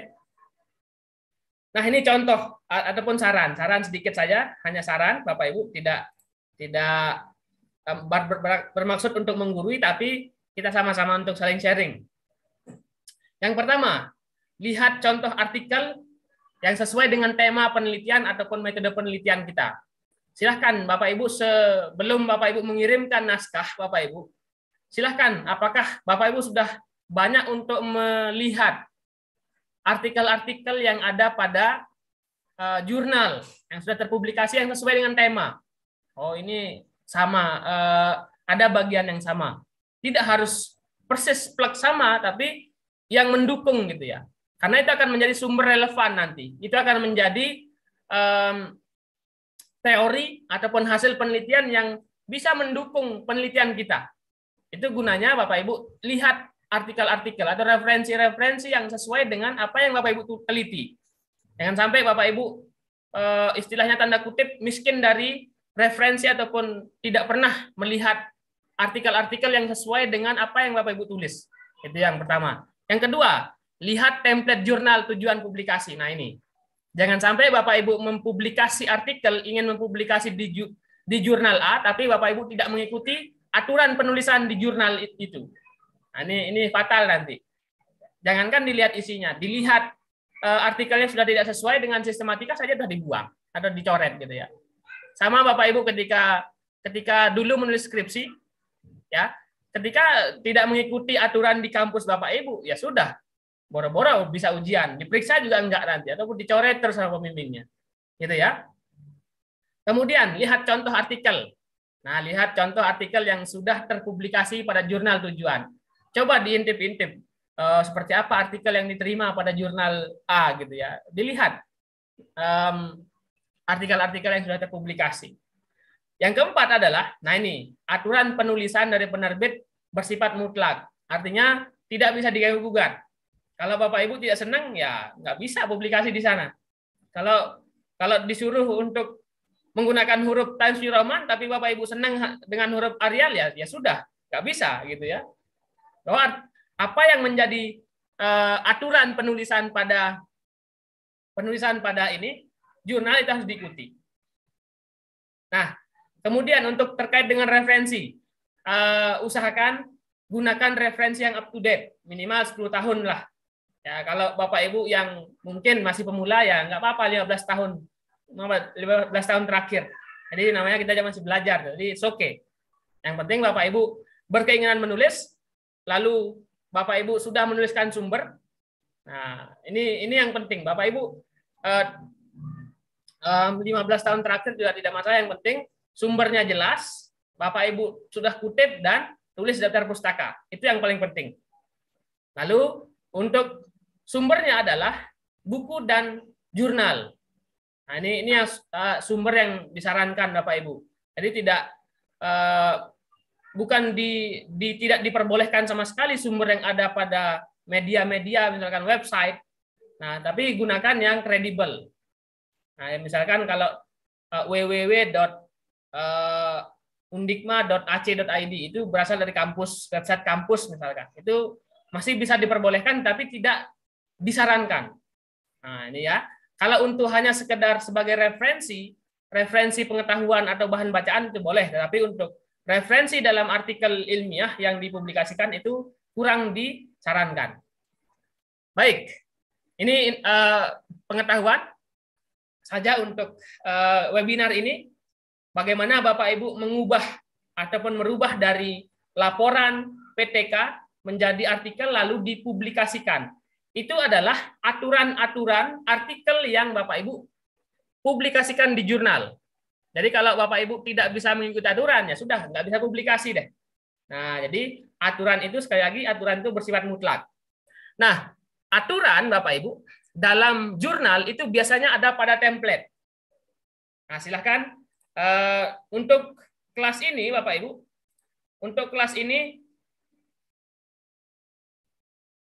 Nah, ini contoh ataupun saran. Saran sedikit saja, hanya saran Bapak Ibu, tidak tidak bermaksud untuk menggurui tapi kita sama-sama untuk saling sharing. Yang pertama, lihat contoh artikel yang sesuai dengan tema penelitian ataupun metode penelitian kita. Silahkan Bapak Ibu sebelum Bapak Ibu mengirimkan naskah Bapak Ibu, silahkan apakah Bapak Ibu sudah banyak untuk melihat artikel-artikel yang ada pada eh, jurnal yang sudah terpublikasi yang sesuai dengan tema. Oh ini sama, eh, ada bagian yang sama. Tidak harus persis plek sama, tapi yang mendukung gitu ya. Karena itu akan menjadi sumber relevan nanti. Itu akan menjadi um, teori ataupun hasil penelitian yang bisa mendukung penelitian kita. Itu gunanya Bapak Ibu lihat artikel-artikel atau referensi-referensi yang sesuai dengan apa yang Bapak Ibu teliti. Jangan sampai Bapak Ibu eh, istilahnya tanda kutip miskin dari referensi ataupun tidak pernah melihat artikel-artikel yang sesuai dengan apa yang Bapak Ibu tulis. Itu yang pertama. Yang kedua, lihat template jurnal tujuan publikasi. Nah ini, Jangan sampai Bapak Ibu mempublikasi artikel, ingin mempublikasi di, di jurnal A, tapi Bapak Ibu tidak mengikuti aturan penulisan di jurnal itu. Nah, ini, ini fatal nanti. Jangankan dilihat isinya, dilihat e, artikelnya sudah tidak sesuai dengan sistematika saja sudah dibuang atau dicoret gitu ya. Sama Bapak Ibu ketika ketika dulu menulis skripsi, ya, ketika tidak mengikuti aturan di kampus Bapak Ibu, ya sudah Boro-boro bisa ujian, diperiksa juga enggak nanti ataupun dicoret terus sama pemimpinnya, Gitu ya. Kemudian lihat contoh artikel. Nah, lihat contoh artikel yang sudah terpublikasi pada jurnal tujuan. Coba diintip-intip e, seperti apa artikel yang diterima pada jurnal A gitu ya. Dilihat artikel-artikel yang sudah terpublikasi. Yang keempat adalah, nah ini, aturan penulisan dari penerbit bersifat mutlak. Artinya tidak bisa diganggu gugat. Kalau Bapak Ibu tidak senang, ya nggak bisa publikasi di sana. Kalau kalau disuruh untuk menggunakan huruf Times New Roman, tapi Bapak Ibu senang dengan huruf Arial, ya ya sudah, nggak bisa gitu ya. Bahwa apa yang menjadi uh, aturan penulisan pada penulisan pada ini, jurnal itu harus diikuti. Nah, kemudian untuk terkait dengan referensi, uh, usahakan gunakan referensi yang up to date, minimal 10 tahun lah Ya, kalau Bapak Ibu yang mungkin masih pemula ya nggak apa-apa 15 tahun 15 tahun terakhir. Jadi namanya kita masih belajar. Jadi oke. Okay. Yang penting Bapak Ibu berkeinginan menulis lalu Bapak Ibu sudah menuliskan sumber. Nah, ini ini yang penting. Bapak Ibu eh, eh, 15 tahun terakhir juga tidak masalah yang penting sumbernya jelas, Bapak Ibu sudah kutip dan tulis daftar pustaka. Itu yang paling penting. Lalu untuk sumbernya adalah buku dan jurnal. Nah, ini ini uh, sumber yang disarankan Bapak Ibu. Jadi tidak uh, bukan di, di tidak diperbolehkan sama sekali sumber yang ada pada media-media misalkan website. Nah, tapi gunakan yang kredibel. Nah, ya, misalkan kalau uh, www undikma.ac.id itu berasal dari kampus website kampus misalkan itu masih bisa diperbolehkan tapi tidak disarankan. Nah, ini ya. Kalau untuk hanya sekedar sebagai referensi, referensi pengetahuan atau bahan bacaan itu boleh, tetapi untuk referensi dalam artikel ilmiah yang dipublikasikan itu kurang disarankan. Baik, ini uh, pengetahuan saja untuk uh, webinar ini. Bagaimana Bapak Ibu mengubah ataupun merubah dari laporan PTK menjadi artikel lalu dipublikasikan itu adalah aturan-aturan artikel yang Bapak Ibu publikasikan di jurnal. Jadi kalau Bapak Ibu tidak bisa mengikuti aturan ya sudah nggak bisa publikasi deh. Nah, jadi aturan itu sekali lagi aturan itu bersifat mutlak. Nah, aturan Bapak Ibu dalam jurnal itu biasanya ada pada template. Nah, silahkan eh, untuk kelas ini Bapak Ibu, untuk kelas ini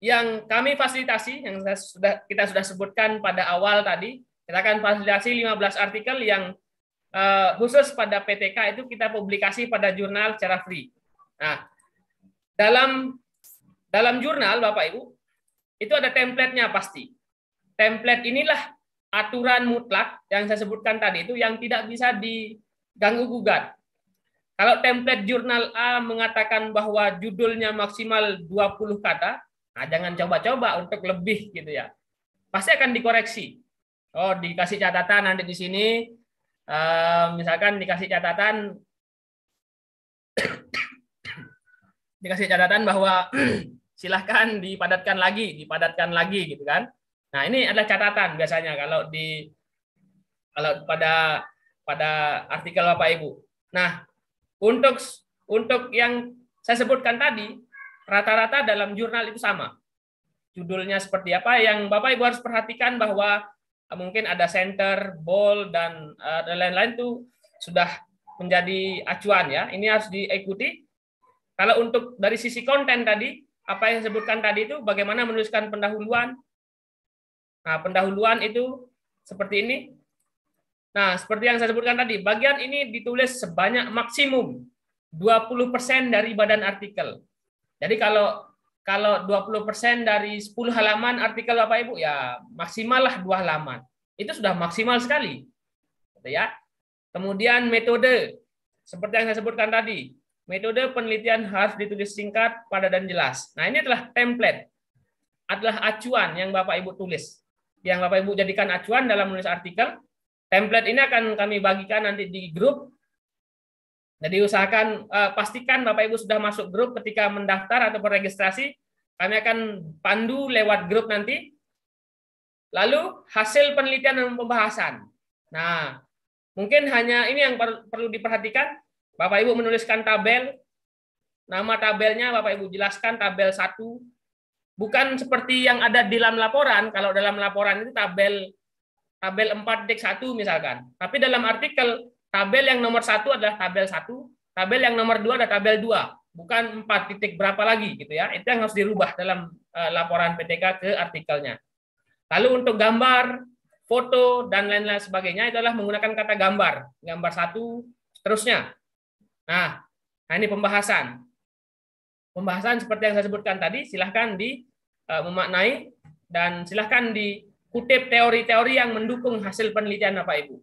yang kami fasilitasi yang sudah kita sudah sebutkan pada awal tadi kita akan fasilitasi 15 artikel yang uh, khusus pada PTK itu kita publikasi pada jurnal secara free. Nah, dalam dalam jurnal Bapak Ibu itu ada template-nya pasti. Template inilah aturan mutlak yang saya sebutkan tadi itu yang tidak bisa diganggu gugat. Kalau template jurnal A mengatakan bahwa judulnya maksimal 20 kata, Nah, jangan coba-coba untuk lebih gitu ya. Pasti akan dikoreksi. Oh, dikasih catatan nanti di sini eh, misalkan dikasih catatan dikasih catatan bahwa silahkan dipadatkan lagi, dipadatkan lagi gitu kan. Nah, ini adalah catatan biasanya kalau di kalau pada pada artikel Bapak Ibu. Nah, untuk untuk yang saya sebutkan tadi, rata-rata dalam jurnal itu sama. Judulnya seperti apa yang Bapak Ibu harus perhatikan bahwa eh, mungkin ada center, ball dan eh, lain-lain itu sudah menjadi acuan ya. Ini harus diikuti. Kalau untuk dari sisi konten tadi, apa yang disebutkan tadi itu bagaimana menuliskan pendahuluan. Nah, pendahuluan itu seperti ini. Nah, seperti yang saya sebutkan tadi, bagian ini ditulis sebanyak maksimum 20% dari badan artikel. Jadi kalau kalau 20% dari 10 halaman artikel Bapak Ibu ya maksimal lah 2 halaman. Itu sudah maksimal sekali. Gitu ya. Kemudian metode seperti yang saya sebutkan tadi, metode penelitian harus ditulis singkat, padat dan jelas. Nah, ini adalah template. Adalah acuan yang Bapak Ibu tulis. Yang Bapak Ibu jadikan acuan dalam menulis artikel. Template ini akan kami bagikan nanti di grup jadi usahakan eh, pastikan Bapak Ibu sudah masuk grup ketika mendaftar atau registrasi. Kami akan pandu lewat grup nanti. Lalu hasil penelitian dan pembahasan. Nah, mungkin hanya ini yang perlu diperhatikan. Bapak Ibu menuliskan tabel, nama tabelnya Bapak Ibu jelaskan tabel 1. Bukan seperti yang ada di dalam laporan, kalau dalam laporan itu tabel tabel 4.1 misalkan. Tapi dalam artikel Tabel yang nomor satu adalah tabel satu, tabel yang nomor dua adalah tabel dua, bukan empat titik berapa lagi gitu ya. Itu yang harus dirubah dalam eh, laporan PTK ke artikelnya. Lalu untuk gambar, foto dan lain-lain sebagainya adalah menggunakan kata gambar, gambar satu, seterusnya. Nah, nah ini pembahasan. Pembahasan seperti yang saya sebutkan tadi, silahkan di eh, memaknai dan silahkan dikutip teori-teori yang mendukung hasil penelitian Bapak Ibu.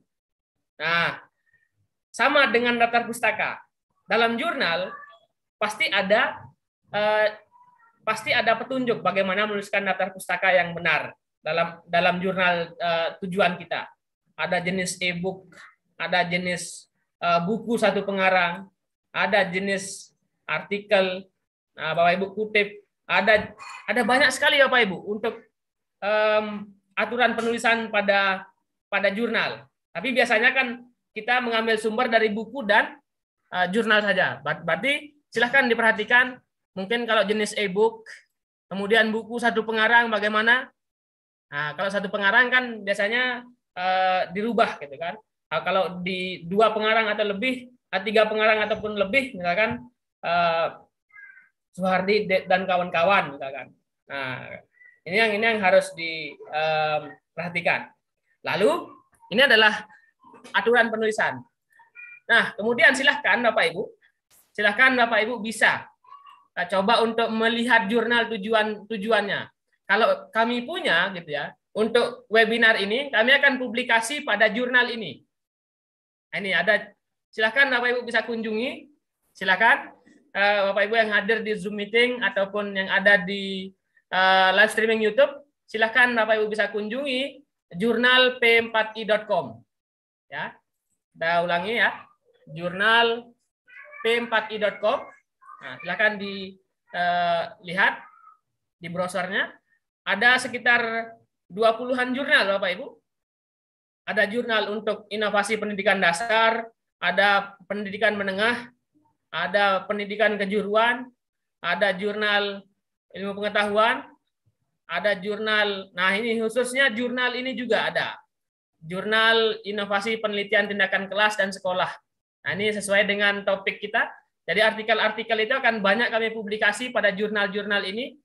Nah, sama dengan daftar pustaka. Dalam jurnal pasti ada eh, pasti ada petunjuk bagaimana menuliskan daftar pustaka yang benar dalam dalam jurnal eh, tujuan kita. Ada jenis e-book, ada jenis eh, buku satu pengarang, ada jenis artikel, nah, Bapak Ibu kutip, ada ada banyak sekali Bapak Ibu untuk eh, aturan penulisan pada pada jurnal. Tapi biasanya kan kita mengambil sumber dari buku dan uh, jurnal saja. Berarti silahkan diperhatikan mungkin kalau jenis e-book, kemudian buku satu pengarang bagaimana. Nah, kalau satu pengarang kan biasanya uh, dirubah gitu kan. Nah, kalau di dua pengarang atau lebih, nah, tiga pengarang ataupun lebih misalkan uh, Soehardi dan kawan-kawan misalkan. Nah, ini yang ini yang harus diperhatikan. Um, Lalu ini adalah aturan penulisan. Nah, kemudian silahkan Bapak Ibu, silahkan Bapak Ibu bisa nah, coba untuk melihat jurnal tujuan tujuannya. Kalau kami punya gitu ya, untuk webinar ini kami akan publikasi pada jurnal ini. Nah, ini ada silahkan Bapak Ibu bisa kunjungi, silahkan eh, Bapak Ibu yang hadir di Zoom meeting ataupun yang ada di eh, live streaming YouTube, silahkan Bapak Ibu bisa kunjungi jurnal p4i.com. Ya. Kita ulangi ya. Jurnal p4i.com. Nah, silakan dilihat eh, di browsernya. Ada sekitar 20-an jurnal Bapak Ibu. Ada jurnal untuk inovasi pendidikan dasar, ada pendidikan menengah, ada pendidikan kejuruan, ada jurnal ilmu pengetahuan, ada jurnal. Nah, ini khususnya jurnal ini juga ada jurnal inovasi penelitian tindakan kelas dan sekolah. Nah, ini sesuai dengan topik kita. Jadi artikel-artikel itu akan banyak kami publikasi pada jurnal-jurnal ini.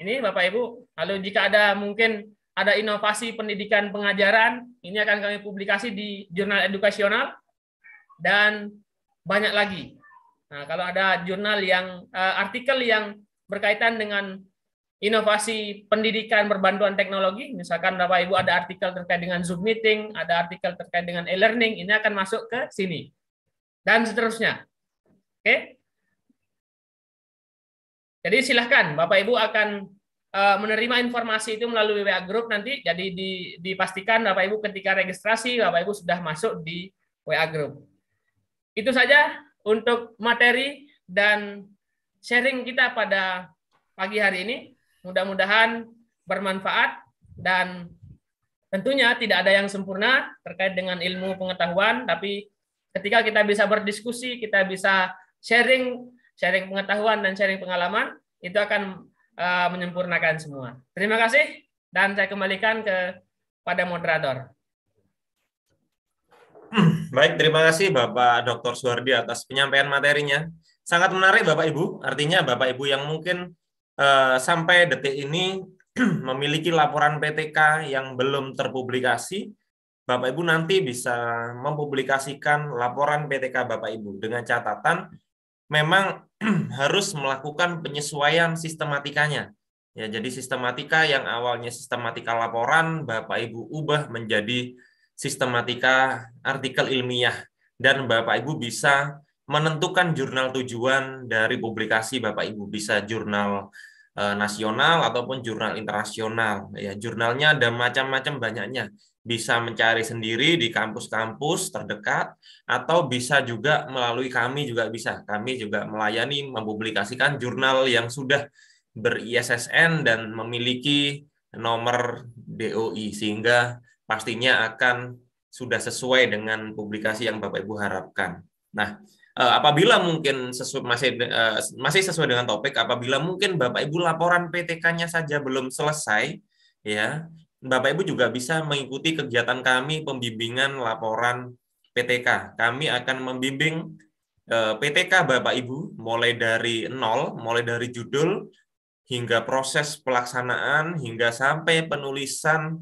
Ini Bapak Ibu, lalu jika ada mungkin ada inovasi pendidikan pengajaran, ini akan kami publikasi di jurnal edukasional dan banyak lagi. Nah, kalau ada jurnal yang eh, artikel yang berkaitan dengan inovasi pendidikan berbantuan teknologi, misalkan Bapak Ibu ada artikel terkait dengan Zoom meeting, ada artikel terkait dengan e-learning, ini akan masuk ke sini. Dan seterusnya. Oke. Jadi silahkan Bapak Ibu akan e, menerima informasi itu melalui WA group nanti jadi dipastikan Bapak Ibu ketika registrasi Bapak Ibu sudah masuk di WA group. Itu saja untuk materi dan sharing kita pada pagi hari ini. Mudah-mudahan bermanfaat dan tentunya tidak ada yang sempurna terkait dengan ilmu pengetahuan, tapi ketika kita bisa berdiskusi, kita bisa sharing, sharing pengetahuan dan sharing pengalaman, itu akan uh, menyempurnakan semua. Terima kasih dan saya kembalikan ke pada moderator. Baik, terima kasih Bapak Dr. Suwardi atas penyampaian materinya. Sangat menarik Bapak Ibu, artinya Bapak Ibu yang mungkin Eh, sampai detik ini memiliki laporan PTK yang belum terpublikasi, Bapak Ibu nanti bisa mempublikasikan laporan PTK Bapak Ibu dengan catatan memang harus melakukan penyesuaian sistematikanya. Ya, jadi sistematika yang awalnya sistematika laporan Bapak Ibu ubah menjadi sistematika artikel ilmiah dan Bapak Ibu bisa menentukan jurnal tujuan dari publikasi Bapak Ibu bisa jurnal Eh, nasional ataupun jurnal internasional. Ya, jurnalnya ada macam-macam banyaknya. Bisa mencari sendiri di kampus-kampus terdekat atau bisa juga melalui kami juga bisa. Kami juga melayani mempublikasikan jurnal yang sudah ber-ISSN dan memiliki nomor DOI sehingga pastinya akan sudah sesuai dengan publikasi yang Bapak Ibu harapkan. Nah, eh, apabila mungkin sesuai, masih eh, masih sesuai dengan topik, apabila mungkin Bapak Ibu laporan PTK-nya saja belum selesai, ya Bapak Ibu juga bisa mengikuti kegiatan kami pembimbingan laporan PTK. Kami akan membimbing eh, PTK Bapak Ibu mulai dari nol, mulai dari judul hingga proses pelaksanaan hingga sampai penulisan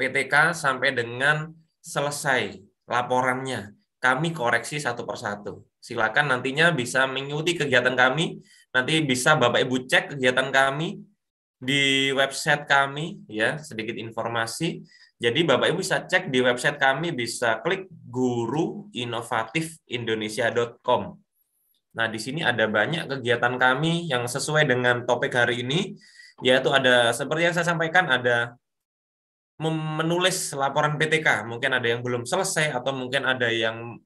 PTK sampai dengan selesai laporannya kami koreksi satu persatu. Silakan nantinya bisa mengikuti kegiatan kami, nanti bisa Bapak Ibu cek kegiatan kami di website kami ya, sedikit informasi. Jadi Bapak Ibu bisa cek di website kami bisa klik guruinovatifindonesia.com. Nah, di sini ada banyak kegiatan kami yang sesuai dengan topik hari ini, yaitu ada seperti yang saya sampaikan ada menulis laporan PTK. Mungkin ada yang belum selesai atau mungkin ada yang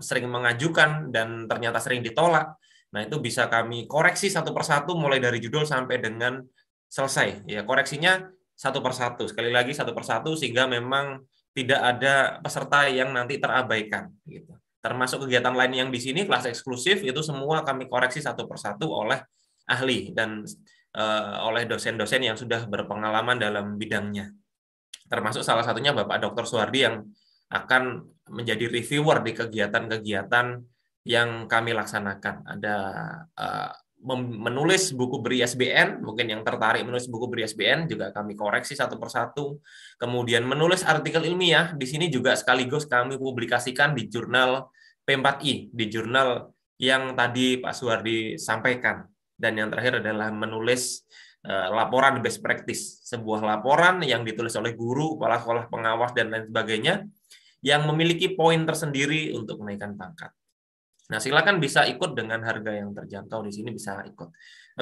sering mengajukan dan ternyata sering ditolak. Nah, itu bisa kami koreksi satu persatu mulai dari judul sampai dengan selesai. Ya, koreksinya satu persatu. Sekali lagi satu persatu sehingga memang tidak ada peserta yang nanti terabaikan gitu. Termasuk kegiatan lain yang di sini kelas eksklusif itu semua kami koreksi satu persatu oleh ahli dan eh, oleh dosen-dosen yang sudah berpengalaman dalam bidangnya termasuk salah satunya Bapak Dr. Suhardi yang akan menjadi reviewer di kegiatan-kegiatan yang kami laksanakan. Ada uh, menulis buku beri SBN mungkin yang tertarik menulis buku beri SBN juga kami koreksi satu persatu. Kemudian menulis artikel ilmiah, di sini juga sekaligus kami publikasikan di jurnal P4I, di jurnal yang tadi Pak Suhardi sampaikan. Dan yang terakhir adalah menulis Eh, laporan best practice, sebuah laporan yang ditulis oleh guru, kepala sekolah pengawas dan lain sebagainya yang memiliki poin tersendiri untuk menaikkan pangkat. Nah, silakan bisa ikut dengan harga yang terjangkau di sini bisa ikut.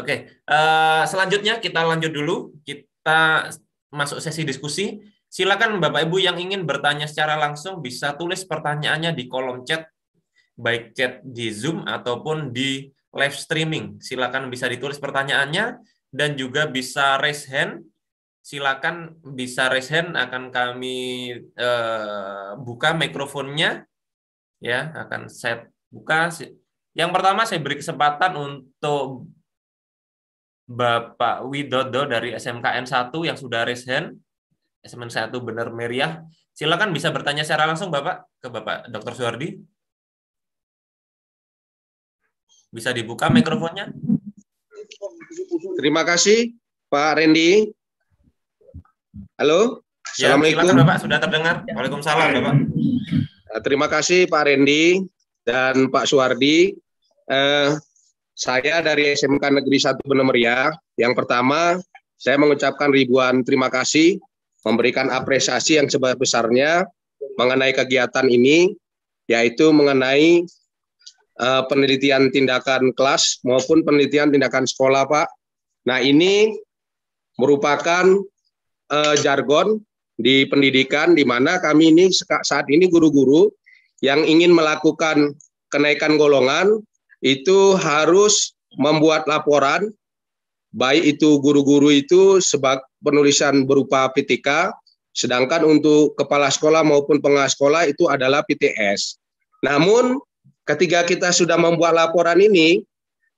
Oke, eh, selanjutnya kita lanjut dulu, kita masuk sesi diskusi. Silakan Bapak Ibu yang ingin bertanya secara langsung bisa tulis pertanyaannya di kolom chat baik chat di Zoom ataupun di live streaming. Silakan bisa ditulis pertanyaannya dan juga bisa raise hand. Silakan bisa raise hand akan kami eh, buka mikrofonnya ya, akan set buka. Yang pertama saya beri kesempatan untuk Bapak Widodo dari SMKN 1 yang sudah raise hand. SMKN 1 benar meriah. Silakan bisa bertanya secara langsung Bapak ke Bapak Dr. Suardi. Bisa dibuka mikrofonnya? Terima kasih Pak Randy. Halo. Ya, Assalamualaikum. Silakan, Bapak sudah terdengar. Waalaikumsalam Bapak. Eh, terima kasih Pak Randy dan Pak Suwardi. Eh, saya dari SMK Negeri 1 Benemeria. Yang pertama, saya mengucapkan ribuan terima kasih memberikan apresiasi yang sebesar-besarnya mengenai kegiatan ini, yaitu mengenai Eh, penelitian tindakan kelas maupun penelitian tindakan sekolah, Pak. Nah, ini merupakan uh, jargon di pendidikan di mana kami ini saat ini guru-guru yang ingin melakukan kenaikan golongan itu harus membuat laporan baik itu guru-guru itu sebagai penulisan berupa PTK sedangkan untuk kepala sekolah maupun pengasuh sekolah itu adalah PTS. Namun ketika kita sudah membuat laporan ini,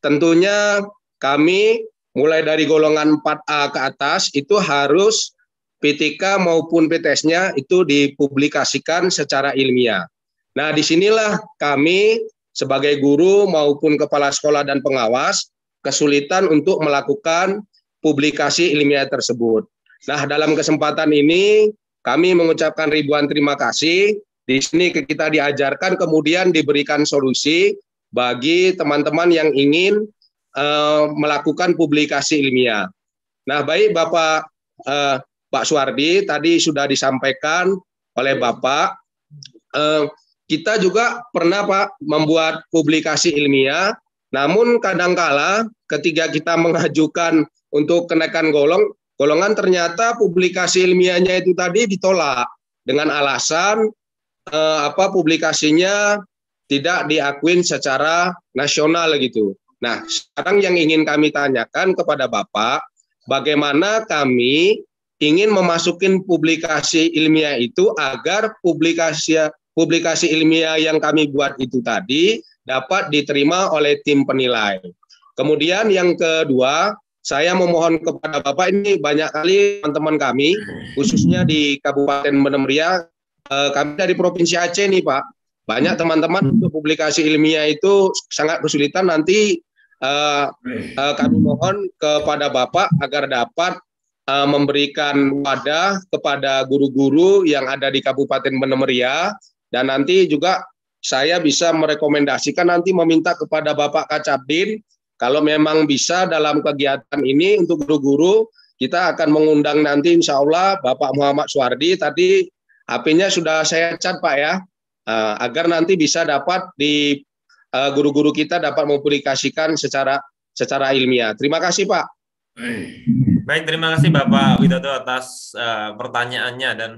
tentunya kami mulai dari golongan 4A ke atas itu harus PTK maupun PTS-nya itu dipublikasikan secara ilmiah. Nah, disinilah kami sebagai guru maupun kepala sekolah dan pengawas kesulitan untuk melakukan publikasi ilmiah tersebut. Nah, dalam kesempatan ini kami mengucapkan ribuan terima kasih di sini kita diajarkan kemudian diberikan solusi bagi teman-teman yang ingin uh, melakukan publikasi ilmiah. Nah, baik Bapak uh, Pak Suwardi tadi sudah disampaikan oleh Bapak uh, kita juga pernah Pak membuat publikasi ilmiah, namun kadangkala ketika kita mengajukan untuk kenaikan golong, golongan ternyata publikasi ilmiahnya itu tadi ditolak dengan alasan eh, apa publikasinya tidak diakui secara nasional gitu. Nah, sekarang yang ingin kami tanyakan kepada Bapak, bagaimana kami ingin memasukkan publikasi ilmiah itu agar publikasi publikasi ilmiah yang kami buat itu tadi dapat diterima oleh tim penilai. Kemudian yang kedua, saya memohon kepada Bapak ini banyak kali teman-teman kami, khususnya di Kabupaten Benemria, Eh, kami dari Provinsi Aceh nih Pak, banyak hmm. teman-teman hmm. untuk publikasi ilmiah itu sangat kesulitan nanti eh, eh, kami hmm. mohon kepada Bapak agar dapat memberikan wadah kepada guru-guru yang ada di Kabupaten Benemeria dan nanti juga saya bisa merekomendasikan nanti meminta kepada Bapak Kacabdin kalau memang bisa dalam kegiatan ini untuk guru-guru kita akan mengundang nanti insya Allah Bapak Muhammad Suwardi tadi Apinya sudah saya cat Pak ya, eh, agar nanti bisa dapat di eh, guru-guru kita dapat mempublikasikan secara secara ilmiah. Terima kasih Pak. Baik, terima kasih Bapak Widodo atas eh, pertanyaannya dan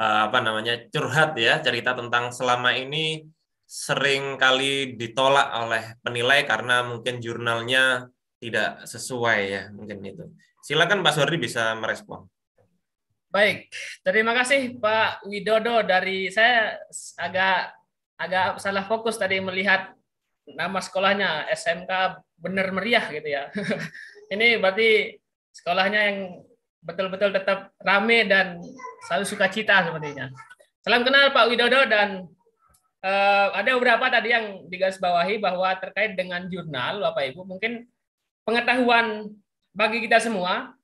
apa namanya curhat ya cerita tentang selama ini sering kali ditolak oleh penilai karena mungkin jurnalnya tidak sesuai ya mungkin itu. Silakan Pak Sordi bisa merespon. Baik, terima kasih Pak Widodo dari saya agak agak salah fokus tadi melihat nama sekolahnya SMK Bener Meriah gitu ya. Ini berarti sekolahnya yang betul-betul tetap rame dan selalu suka cita sepertinya. Salam kenal Pak Widodo dan uh, ada beberapa tadi yang digarisbawahi bahwa terkait dengan jurnal Bapak Ibu mungkin pengetahuan bagi kita semua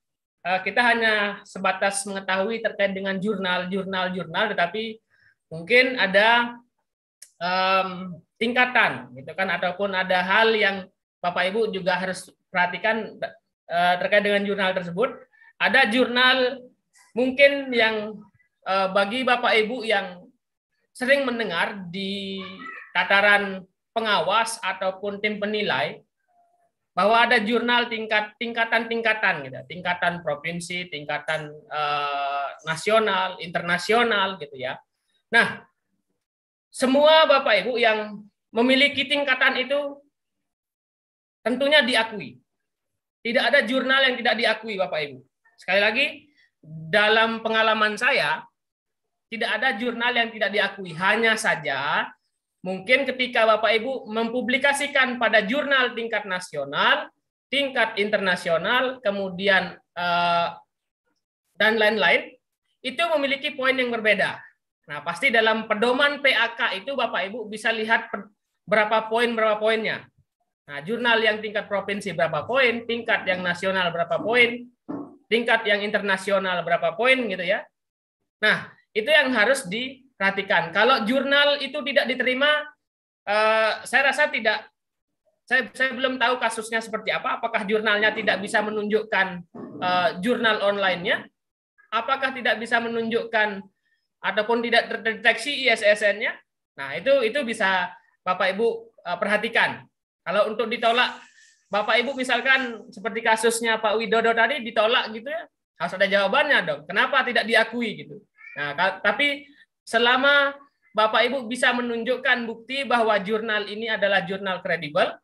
Eh, kita hanya sebatas mengetahui terkait dengan jurnal, jurnal, jurnal, tetapi mungkin ada um, tingkatan, gitu kan, ataupun ada hal yang Bapak Ibu juga harus perhatikan uh, terkait dengan jurnal tersebut. Ada jurnal mungkin yang uh, bagi Bapak Ibu yang sering mendengar di tataran pengawas ataupun tim penilai, bahwa ada jurnal tingkat tingkatan-tingkatan gitu, ya. tingkatan provinsi, tingkatan eh, nasional, internasional gitu ya. Nah, semua Bapak Ibu yang memiliki tingkatan itu tentunya diakui. Tidak ada jurnal yang tidak diakui Bapak Ibu. Sekali lagi, dalam pengalaman saya tidak ada jurnal yang tidak diakui, hanya saja Mungkin ketika Bapak Ibu mempublikasikan pada jurnal tingkat nasional, tingkat internasional, kemudian eh, dan lain-lain, itu memiliki poin yang berbeda. Nah, pasti dalam pedoman PAK itu Bapak Ibu bisa lihat berapa poin berapa poinnya. Nah, jurnal yang tingkat provinsi berapa poin, tingkat yang nasional berapa poin, tingkat yang internasional berapa poin gitu ya. Nah, itu yang harus di perhatikan. Kalau jurnal itu tidak diterima, eh, saya rasa tidak. Saya, saya belum tahu kasusnya seperti apa. Apakah jurnalnya tidak bisa menunjukkan eh, jurnal online-nya? Apakah tidak bisa menunjukkan ataupun tidak terdeteksi ISSN-nya? Nah, itu itu bisa Bapak Ibu eh, perhatikan. Kalau untuk ditolak, Bapak Ibu misalkan seperti kasusnya Pak Widodo tadi ditolak gitu ya, harus ada jawabannya dong. Kenapa tidak diakui gitu? Nah, tapi Selama Bapak Ibu bisa menunjukkan bukti bahwa jurnal ini adalah jurnal kredibel,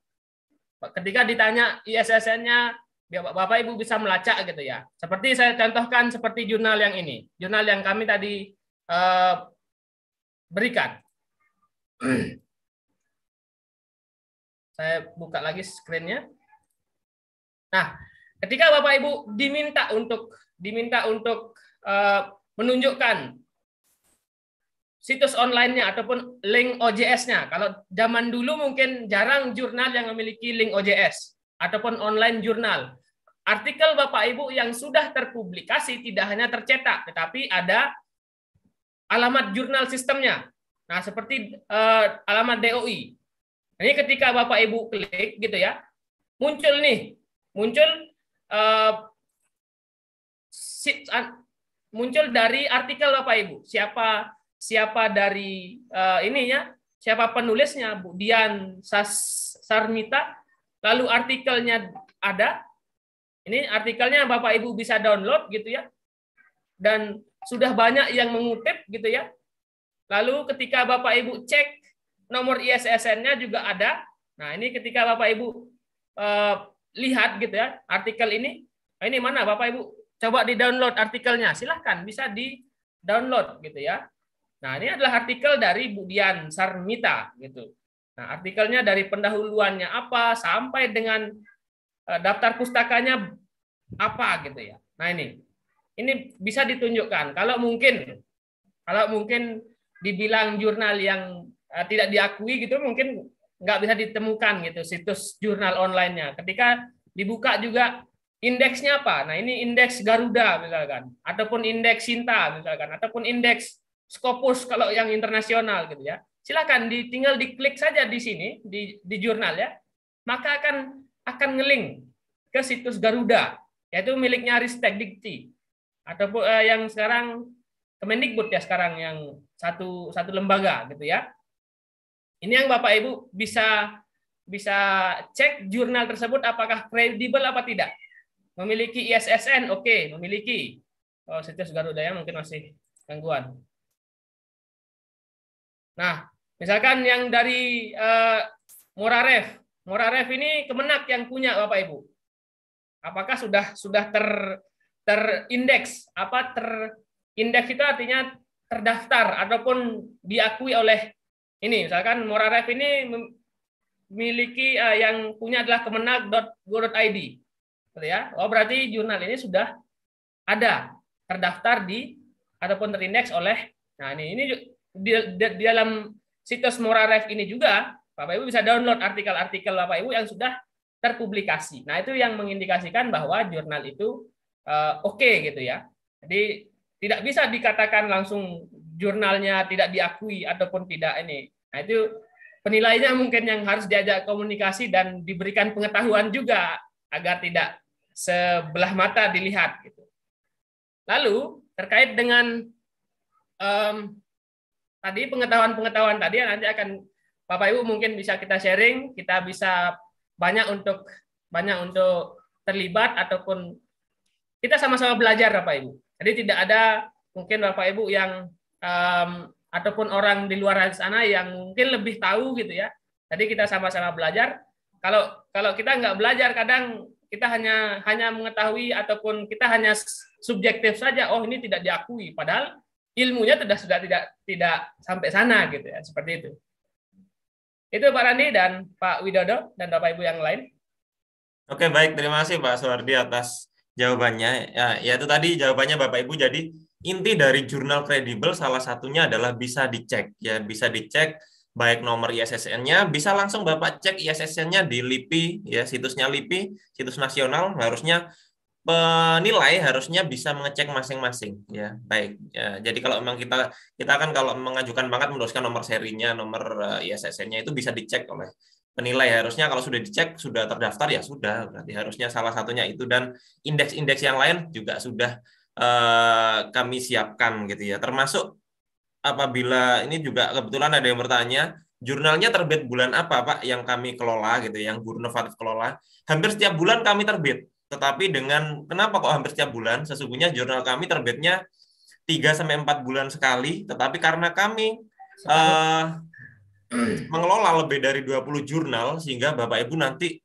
ketika ditanya ISSN-nya, Bapak Ibu bisa melacak gitu ya. Seperti saya contohkan seperti jurnal yang ini, jurnal yang kami tadi eh, berikan. saya buka lagi screen-nya. Nah, ketika Bapak Ibu diminta untuk diminta untuk uh, menunjukkan situs online-nya ataupun link OJS-nya. Kalau zaman dulu mungkin jarang jurnal yang memiliki link OJS ataupun online jurnal. Artikel Bapak Ibu yang sudah terpublikasi tidak hanya tercetak, tetapi ada alamat jurnal sistemnya. Nah, seperti uh, alamat DOI. Ini ketika Bapak Ibu klik gitu ya, muncul nih, muncul uh, muncul dari artikel Bapak Ibu. Siapa siapa dari uh, ininya, siapa penulisnya, Bu Dian Sas Sarmita, lalu artikelnya ada. Ini artikelnya Bapak Ibu bisa download gitu ya. Dan sudah banyak yang mengutip gitu ya. Lalu ketika Bapak Ibu cek nomor ISSN-nya juga ada. Nah, ini ketika Bapak Ibu uh, lihat gitu ya artikel ini, nah, ini mana Bapak Ibu coba di-download artikelnya. Silahkan bisa di-download gitu ya. Nah, ini adalah artikel dari Budian Sarmita gitu. Nah, artikelnya dari pendahuluannya apa sampai dengan eh, daftar pustakanya apa gitu ya. Nah, ini. Ini bisa ditunjukkan kalau mungkin kalau mungkin dibilang jurnal yang eh, tidak diakui gitu mungkin nggak bisa ditemukan gitu situs jurnal online-nya. Ketika dibuka juga indeksnya apa? Nah, ini indeks Garuda misalkan, ataupun indeks Sinta misalkan, ataupun indeks Scopus kalau yang internasional gitu ya. Silakan ditinggal diklik saja di sini di di jurnal ya. Maka akan akan ngeling ke situs Garuda yaitu miliknya Ristek Dikti ataupun eh, yang sekarang Kemendikbud ya sekarang yang satu satu lembaga gitu ya. Ini yang Bapak Ibu bisa bisa cek jurnal tersebut apakah kredibel apa tidak. Memiliki ISSN, oke, okay, memiliki. Oh, situs Garuda ya mungkin masih gangguan. Nah, misalkan yang dari uh, eh, Moraref, Moraref ini Kemenak yang punya Bapak Ibu. Apakah sudah sudah ter terindeks? Apa terindeks itu artinya terdaftar ataupun diakui oleh ini misalkan Moraref ini memiliki uh, eh, yang punya adalah kemenak.go.id. seperti gitu ya. Oh berarti jurnal ini sudah ada terdaftar di ataupun terindeks oleh nah ini ini di, di, di dalam situs Moraref ini juga Bapak Ibu bisa download artikel-artikel Bapak Ibu yang sudah terpublikasi. Nah, itu yang mengindikasikan bahwa jurnal itu uh, oke okay, gitu ya. Jadi tidak bisa dikatakan langsung jurnalnya tidak diakui ataupun tidak ini. Nah, itu penilainya mungkin yang harus diajak komunikasi dan diberikan pengetahuan juga agar tidak sebelah mata dilihat gitu. Lalu terkait dengan um, tadi pengetahuan-pengetahuan tadi nanti akan Bapak Ibu mungkin bisa kita sharing, kita bisa banyak untuk banyak untuk terlibat ataupun kita sama-sama belajar Bapak Ibu. Jadi tidak ada mungkin Bapak Ibu yang um, ataupun orang di luar sana yang mungkin lebih tahu gitu ya. Jadi kita sama-sama belajar. Kalau kalau kita nggak belajar kadang kita hanya hanya mengetahui ataupun kita hanya subjektif saja. Oh ini tidak diakui. Padahal ilmunya sudah sudah tidak tidak sampai sana gitu ya seperti itu itu Pak Randi dan Pak Widodo dan Bapak Ibu yang lain oke baik terima kasih Pak soardi atas jawabannya ya, ya itu tadi jawabannya Bapak Ibu jadi inti dari jurnal kredibel salah satunya adalah bisa dicek ya bisa dicek baik nomor ISSN-nya bisa langsung Bapak cek ISSN-nya di LIPI ya situsnya LIPI situs nasional harusnya penilai harusnya bisa mengecek masing-masing ya baik ya, jadi kalau memang kita kita akan kalau mengajukan banget meneruskan nomor serinya nomor eh, ISSN-nya itu bisa dicek oleh penilai harusnya kalau sudah dicek sudah terdaftar ya sudah berarti harusnya salah satunya itu dan indeks-indeks yang lain juga sudah eh, kami siapkan gitu ya termasuk apabila ini juga kebetulan ada yang bertanya jurnalnya terbit bulan apa Pak yang kami kelola gitu ya, yang guru kelola hampir setiap bulan kami terbit tetapi dengan kenapa kok hampir setiap bulan? Sesungguhnya jurnal kami terbitnya 3 sampai 4 bulan sekali, tetapi karena kami uh, mengelola lebih dari 20 jurnal sehingga Bapak Ibu nanti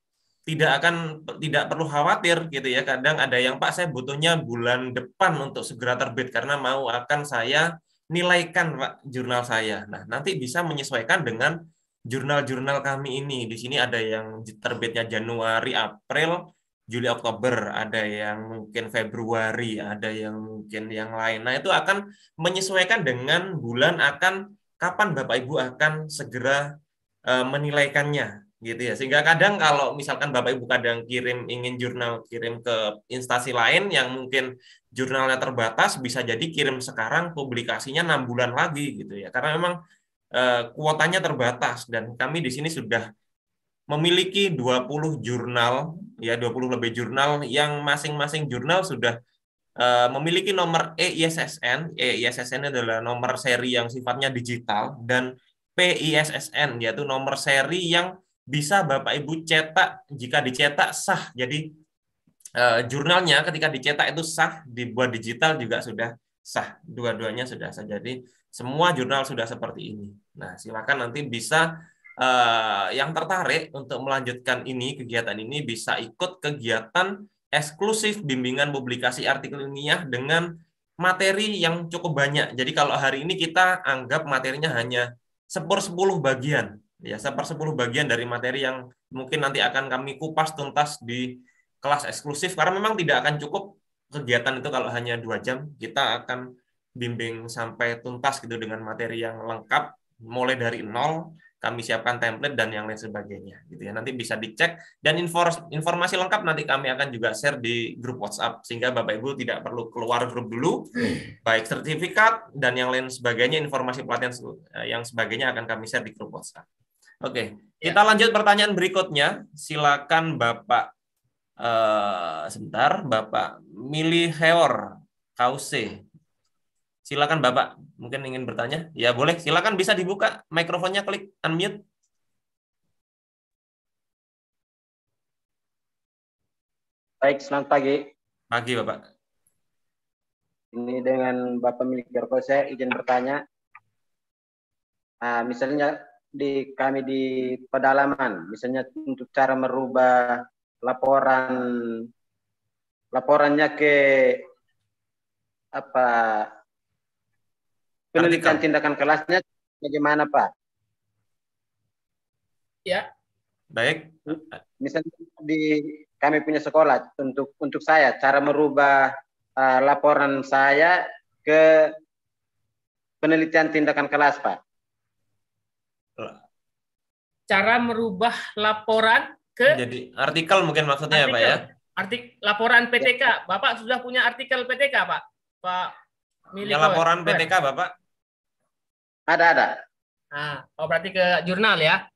tidak akan tidak perlu khawatir gitu ya. Kadang ada yang Pak saya butuhnya bulan depan untuk segera terbit karena mau akan saya nilaikan Pak jurnal saya. Nah, nanti bisa menyesuaikan dengan jurnal-jurnal kami ini. Di sini ada yang terbitnya Januari, April, Juli Oktober, ada yang mungkin Februari, ada yang mungkin yang lain. Nah, itu akan menyesuaikan dengan bulan akan kapan Bapak Ibu akan segera uh, menilaikannya gitu ya. Sehingga kadang kalau misalkan Bapak Ibu kadang kirim ingin jurnal kirim ke instansi lain yang mungkin jurnalnya terbatas bisa jadi kirim sekarang publikasinya enam bulan lagi gitu ya. Karena memang uh, kuotanya terbatas dan kami di sini sudah memiliki 20 jurnal ya 20 lebih jurnal yang masing-masing jurnal sudah uh, memiliki nomor EISSN. EISSN adalah nomor seri yang sifatnya digital dan PISSN yaitu nomor seri yang bisa Bapak Ibu cetak jika dicetak sah. Jadi uh, jurnalnya ketika dicetak itu sah, dibuat digital juga sudah sah. Dua-duanya sudah sah. Jadi semua jurnal sudah seperti ini. Nah, silakan nanti bisa eh, yang tertarik untuk melanjutkan ini kegiatan ini bisa ikut kegiatan eksklusif bimbingan publikasi artikel ilmiah dengan materi yang cukup banyak. Jadi kalau hari ini kita anggap materinya hanya sepur sepuluh bagian, ya sepur sepuluh bagian dari materi yang mungkin nanti akan kami kupas tuntas di kelas eksklusif karena memang tidak akan cukup kegiatan itu kalau hanya dua jam kita akan bimbing sampai tuntas gitu dengan materi yang lengkap mulai dari nol kami siapkan template dan yang lain sebagainya gitu ya nanti bisa dicek dan informasi lengkap nanti kami akan juga share di grup WhatsApp sehingga Bapak Ibu tidak perlu keluar grup dulu hmm. baik sertifikat dan yang lain sebagainya informasi pelatihan eh, yang sebagainya akan kami share di grup WhatsApp. Oke, ya. kita lanjut pertanyaan berikutnya. Silakan Bapak uh, sebentar Bapak Mili Heor Kause Silakan Bapak, mungkin ingin bertanya. Ya boleh, silakan bisa dibuka mikrofonnya, klik unmute. Baik, selamat pagi. Pagi Bapak. Ini dengan Bapak milik Jarko, saya izin bertanya. Nah, misalnya di kami di pedalaman, misalnya untuk cara merubah laporan laporannya ke apa Penelitian tindakan kelasnya bagaimana Pak? Ya. Baik. Misalnya di kami punya sekolah untuk untuk saya cara merubah uh, laporan saya ke penelitian tindakan kelas Pak. Cara merubah laporan ke jadi artikel mungkin maksudnya artikel. ya Pak ya. Artik laporan PTK. Bapak sudah punya artikel PTK Pak? Pak milik laporan PTK Bapak? Ada, ada. Nah, oh berarti ke jurnal ya?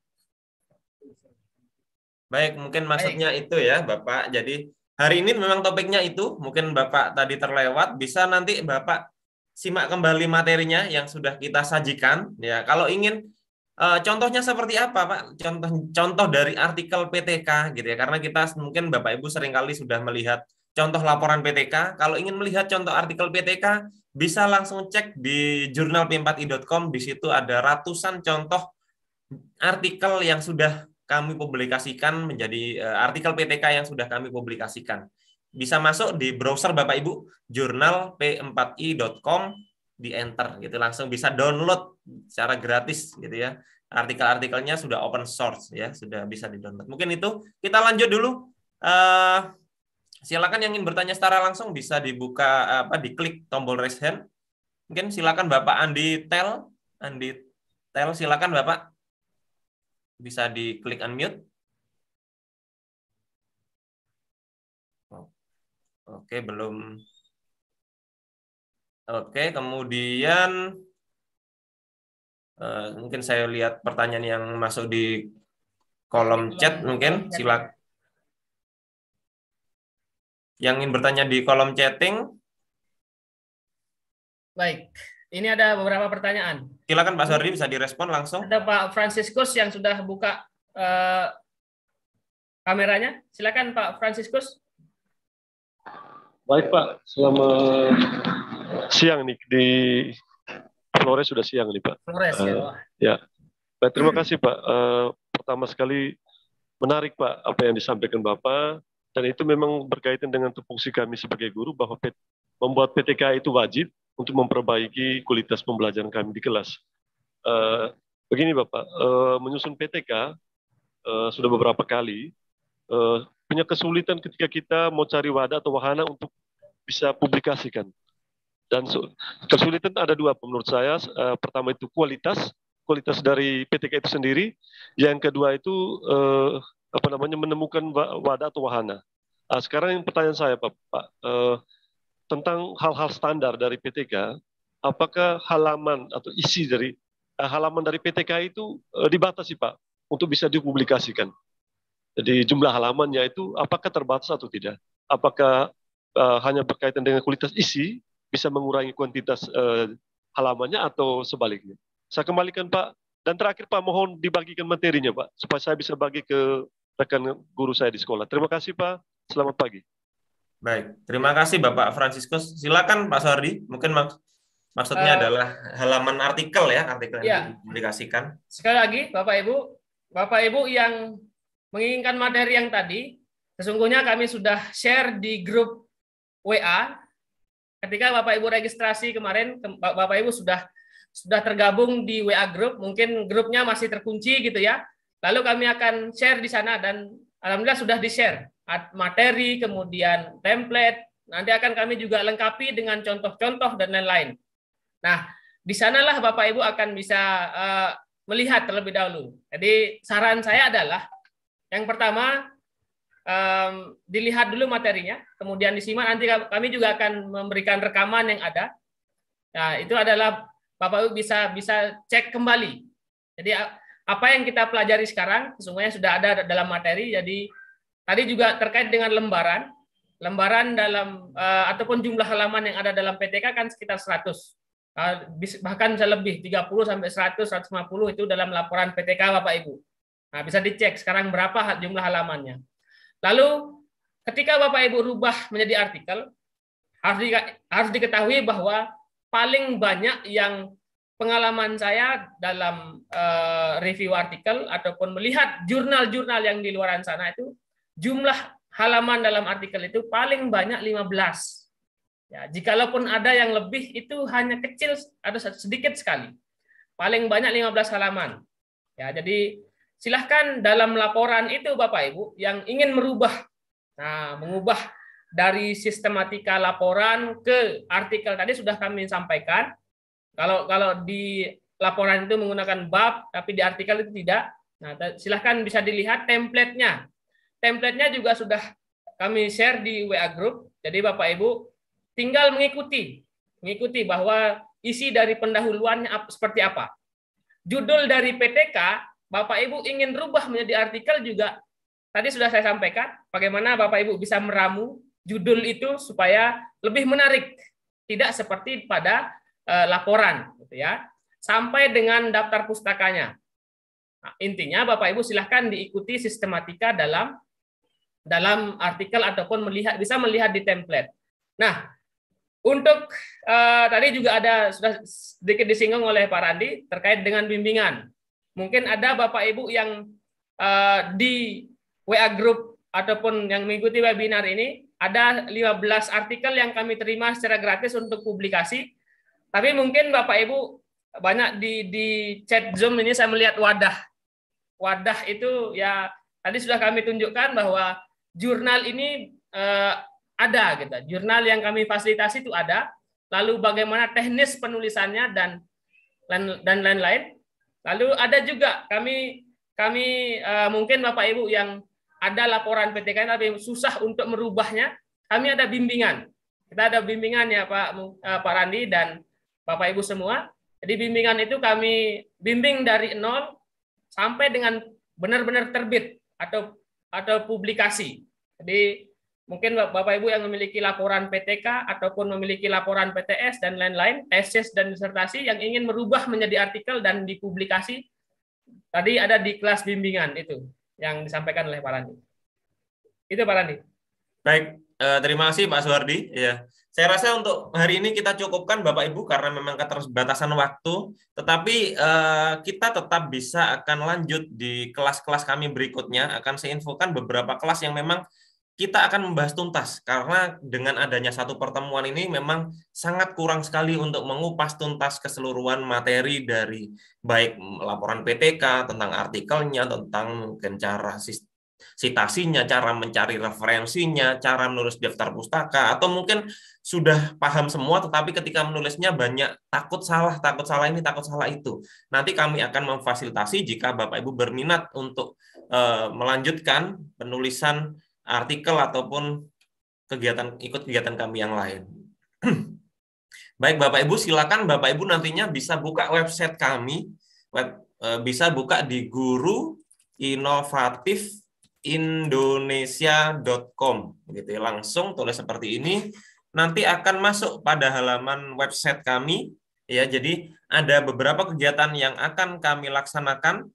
Baik, mungkin maksudnya Baik. itu ya, Bapak. Jadi hari ini memang topiknya itu, mungkin Bapak tadi terlewat, bisa nanti Bapak simak kembali materinya yang sudah kita sajikan. Ya, kalau ingin eh, contohnya seperti apa, Pak? Contoh contoh dari artikel PTK gitu ya. Karena kita mungkin Bapak Ibu seringkali sudah melihat contoh laporan PTK. Kalau ingin melihat contoh artikel PTK, bisa langsung cek di jurnal p 4 icom Di situ ada ratusan contoh artikel yang sudah kami publikasikan menjadi eh, artikel PTK yang sudah kami publikasikan. Bisa masuk di browser Bapak Ibu jurnal p 4 icom di enter gitu langsung bisa download secara gratis gitu ya. Artikel-artikelnya sudah open source ya, sudah bisa di-download. Mungkin itu kita lanjut dulu uh, Silakan yang ingin bertanya secara langsung bisa dibuka apa diklik tombol raise hand. Mungkin silakan Bapak Andi Tel, Andi Tel silakan Bapak bisa diklik unmute. Oke, belum. Oke, kemudian eh, mungkin saya lihat pertanyaan yang masuk di kolom chat mungkin silakan yang ingin bertanya di kolom chatting. Baik, ini ada beberapa pertanyaan. Silakan Pak Sardi bisa direspon langsung. Ada Pak Franciscus yang sudah buka uh, kameranya. Silakan Pak Franciscus. Baik Pak, selamat siang nih di Flores sudah siang nih Pak. Flores uh, ya. Eh, ya. Baik, terima kasih Pak. Uh, pertama sekali menarik Pak apa yang disampaikan Bapak dan itu memang berkaitan dengan fungsi kami sebagai guru bahwa PT, membuat PTK itu wajib untuk memperbaiki kualitas pembelajaran kami di kelas. Uh, begini Bapak, uh, menyusun PTK uh, eh, sudah beberapa kali uh, punya kesulitan ketika kita mau cari wadah atau wahana untuk bisa publikasikan. Dan so, kesulitan ada dua menurut saya. Uh, pertama itu kualitas, kualitas dari PTK itu sendiri. Yang kedua itu uh, apa namanya menemukan wadah atau wahana. Nah, sekarang yang pertanyaan saya Pak, Pak eh, tentang hal-hal standar dari PTK, apakah halaman atau isi dari eh, halaman dari PTK itu eh, dibatasi Pak untuk bisa dipublikasikan? Jadi jumlah halamannya itu apakah terbatas atau tidak? Apakah eh, hanya berkaitan dengan kualitas isi bisa mengurangi kuantitas eh, halamannya atau sebaliknya? Saya kembalikan Pak dan terakhir Pak mohon dibagikan materinya Pak supaya saya bisa bagi ke rekan guru saya di sekolah. Terima kasih Pak, selamat pagi. Baik, terima kasih Bapak Fransiskus. Silakan Pak Sardi, mungkin mak maksudnya uh, adalah halaman artikel ya, artikel yang iya. dikasihkan. Sekali lagi Bapak Ibu, Bapak Ibu yang menginginkan materi yang tadi, sesungguhnya kami sudah share di grup WA. Ketika Bapak Ibu registrasi kemarin, Bapak Ibu sudah sudah tergabung di WA grup, mungkin grupnya masih terkunci gitu ya. Lalu kami akan share di sana dan alhamdulillah sudah di-share materi, kemudian template. Nanti akan kami juga lengkapi dengan contoh-contoh dan lain-lain. Nah, di sanalah Bapak Ibu akan bisa uh, melihat terlebih dahulu. Jadi saran saya adalah yang pertama um, dilihat dulu materinya, kemudian disimak. Nanti kami juga akan memberikan rekaman yang ada. Nah, itu adalah Bapak Ibu bisa bisa cek kembali. Jadi apa yang kita pelajari sekarang sesungguhnya sudah ada dalam materi. Jadi tadi juga terkait dengan lembaran, lembaran dalam uh, ataupun jumlah halaman yang ada dalam PTK kan sekitar 100. Uh, eh, bahkan bisa lebih 30 sampai 100 150 itu dalam laporan PTK Bapak Ibu. Nah, bisa dicek sekarang berapa jumlah halamannya. Lalu ketika Bapak Ibu rubah menjadi artikel harus diketahui bahwa paling banyak yang pengalaman saya dalam uh, review artikel ataupun melihat jurnal-jurnal yang di luar sana itu jumlah halaman dalam artikel itu paling banyak 15. Ya, jikalaupun ada yang lebih itu hanya kecil ada sedikit sekali. Paling banyak 15 halaman. Ya, jadi silahkan dalam laporan itu Bapak Ibu yang ingin merubah nah mengubah dari sistematika laporan ke artikel tadi sudah kami sampaikan kalau kalau di laporan itu menggunakan bab, tapi di artikel itu tidak. Nah, silahkan bisa dilihat template-nya. Template-nya juga sudah kami share di WA Group. Jadi Bapak Ibu tinggal mengikuti, mengikuti bahwa isi dari pendahuluannya seperti apa. Judul dari PTK, Bapak Ibu ingin rubah menjadi artikel juga. Tadi sudah saya sampaikan bagaimana Bapak Ibu bisa meramu judul itu supaya lebih menarik, tidak seperti pada Eh, laporan, gitu ya, sampai dengan daftar pustakanya. Nah, intinya Bapak Ibu silahkan diikuti sistematika dalam dalam artikel ataupun melihat bisa melihat di template. Nah, untuk eh, tadi juga ada sudah sedikit disinggung oleh Pak Randi terkait dengan bimbingan. Mungkin ada Bapak Ibu yang eh, di WA group ataupun yang mengikuti webinar ini ada 15 artikel yang kami terima secara gratis untuk publikasi tapi mungkin Bapak Ibu banyak di di chat Zoom ini saya melihat wadah. Wadah itu ya tadi sudah kami tunjukkan bahwa jurnal ini eh, ada gitu. Jurnal yang kami fasilitasi itu ada. Lalu bagaimana teknis penulisannya dan dan lain-lain. Lalu ada juga kami kami eh, mungkin Bapak Ibu yang ada laporan PTK tapi susah untuk merubahnya, kami ada bimbingan. Kita ada bimbingan ya Pak eh, Pak Randi dan Bapak Ibu semua. Jadi bimbingan itu kami bimbing dari nol sampai dengan benar-benar terbit atau atau publikasi. Jadi mungkin Bapak Ibu yang memiliki laporan PTK ataupun memiliki laporan PTS dan lain-lain, tesis dan disertasi yang ingin merubah menjadi artikel dan dipublikasi tadi ada di kelas bimbingan itu yang disampaikan oleh Pak Randi. Itu Pak Randi. Baik, eh, terima kasih Pak Suwardi. Ya. Saya rasa untuk hari ini kita cukupkan Bapak Ibu karena memang keterbatasan waktu, tetapi eh, kita tetap bisa akan lanjut di kelas-kelas kami berikutnya akan saya infokan beberapa kelas yang memang kita akan membahas tuntas karena dengan adanya satu pertemuan ini memang sangat kurang sekali untuk mengupas tuntas keseluruhan materi dari baik laporan PTK tentang artikelnya tentang gencar cara sitasinya, cara mencari referensinya, cara menulis daftar pustaka, atau mungkin sudah paham semua tetapi ketika menulisnya banyak takut salah, takut salah ini, takut salah itu. Nanti kami akan memfasilitasi jika Bapak Ibu berminat untuk e, melanjutkan penulisan artikel ataupun kegiatan ikut kegiatan kami yang lain. Baik Bapak Ibu, silakan Bapak Ibu nantinya bisa buka website kami, eh, bisa buka di guru inovatif indonesia.com gitu ya. Langsung tulis seperti ini nanti akan masuk pada halaman website kami ya. Jadi ada beberapa kegiatan yang akan kami laksanakan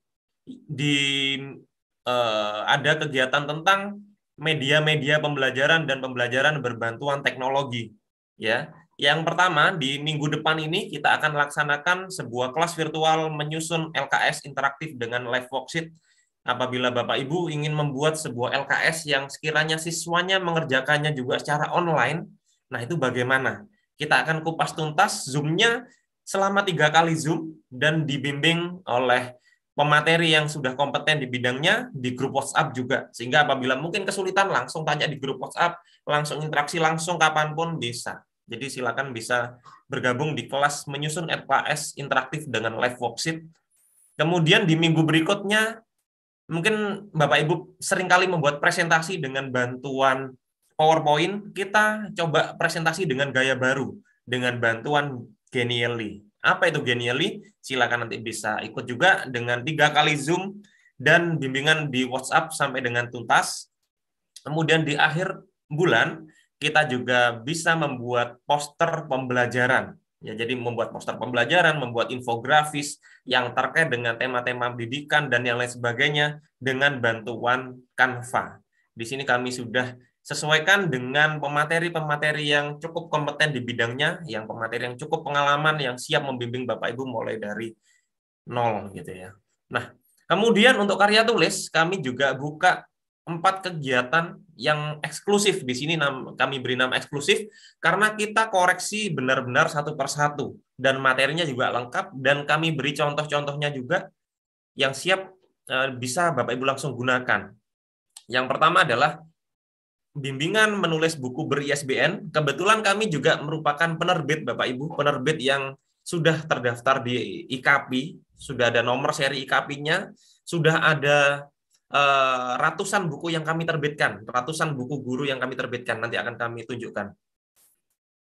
di eh, ada kegiatan tentang media-media pembelajaran dan pembelajaran berbantuan teknologi ya. Yang pertama, di minggu depan ini kita akan laksanakan sebuah kelas virtual menyusun LKS interaktif dengan live worksheet apabila Bapak Ibu ingin membuat sebuah LKS yang sekiranya siswanya mengerjakannya juga secara online, nah itu bagaimana? Kita akan kupas tuntas Zoom-nya selama tiga kali Zoom dan dibimbing oleh pemateri yang sudah kompeten di bidangnya di grup WhatsApp juga. Sehingga apabila mungkin kesulitan langsung tanya di grup WhatsApp, langsung interaksi langsung kapanpun bisa. Jadi silakan bisa bergabung di kelas menyusun LKS interaktif dengan live worksheet. Kemudian di minggu berikutnya mungkin Bapak Ibu seringkali membuat presentasi dengan bantuan PowerPoint, kita coba presentasi dengan gaya baru dengan bantuan Genially. Apa itu Genially? Silakan nanti bisa ikut juga dengan tiga kali Zoom dan bimbingan di WhatsApp sampai dengan tuntas. Kemudian di akhir bulan kita juga bisa membuat poster pembelajaran Ya, jadi membuat poster pembelajaran, membuat infografis yang terkait dengan tema-tema pendidikan dan yang lain sebagainya dengan bantuan Canva. Di sini kami sudah sesuaikan dengan pemateri-pemateri yang cukup kompeten di bidangnya, yang pemateri yang cukup pengalaman, yang siap membimbing Bapak Ibu mulai dari nol gitu ya. Nah, kemudian untuk karya tulis kami juga buka empat kegiatan yang eksklusif di sini kami beri nama eksklusif karena kita koreksi benar-benar satu persatu dan materinya juga lengkap dan kami beri contoh-contohnya juga yang siap eh, bisa Bapak Ibu langsung gunakan. Yang pertama adalah bimbingan menulis buku ber-ISBN. Kebetulan kami juga merupakan penerbit Bapak Ibu, penerbit yang sudah terdaftar di IKAPI, sudah ada nomor seri ikp nya sudah ada Eh, ratusan buku yang kami terbitkan, ratusan buku guru yang kami terbitkan nanti akan kami tunjukkan.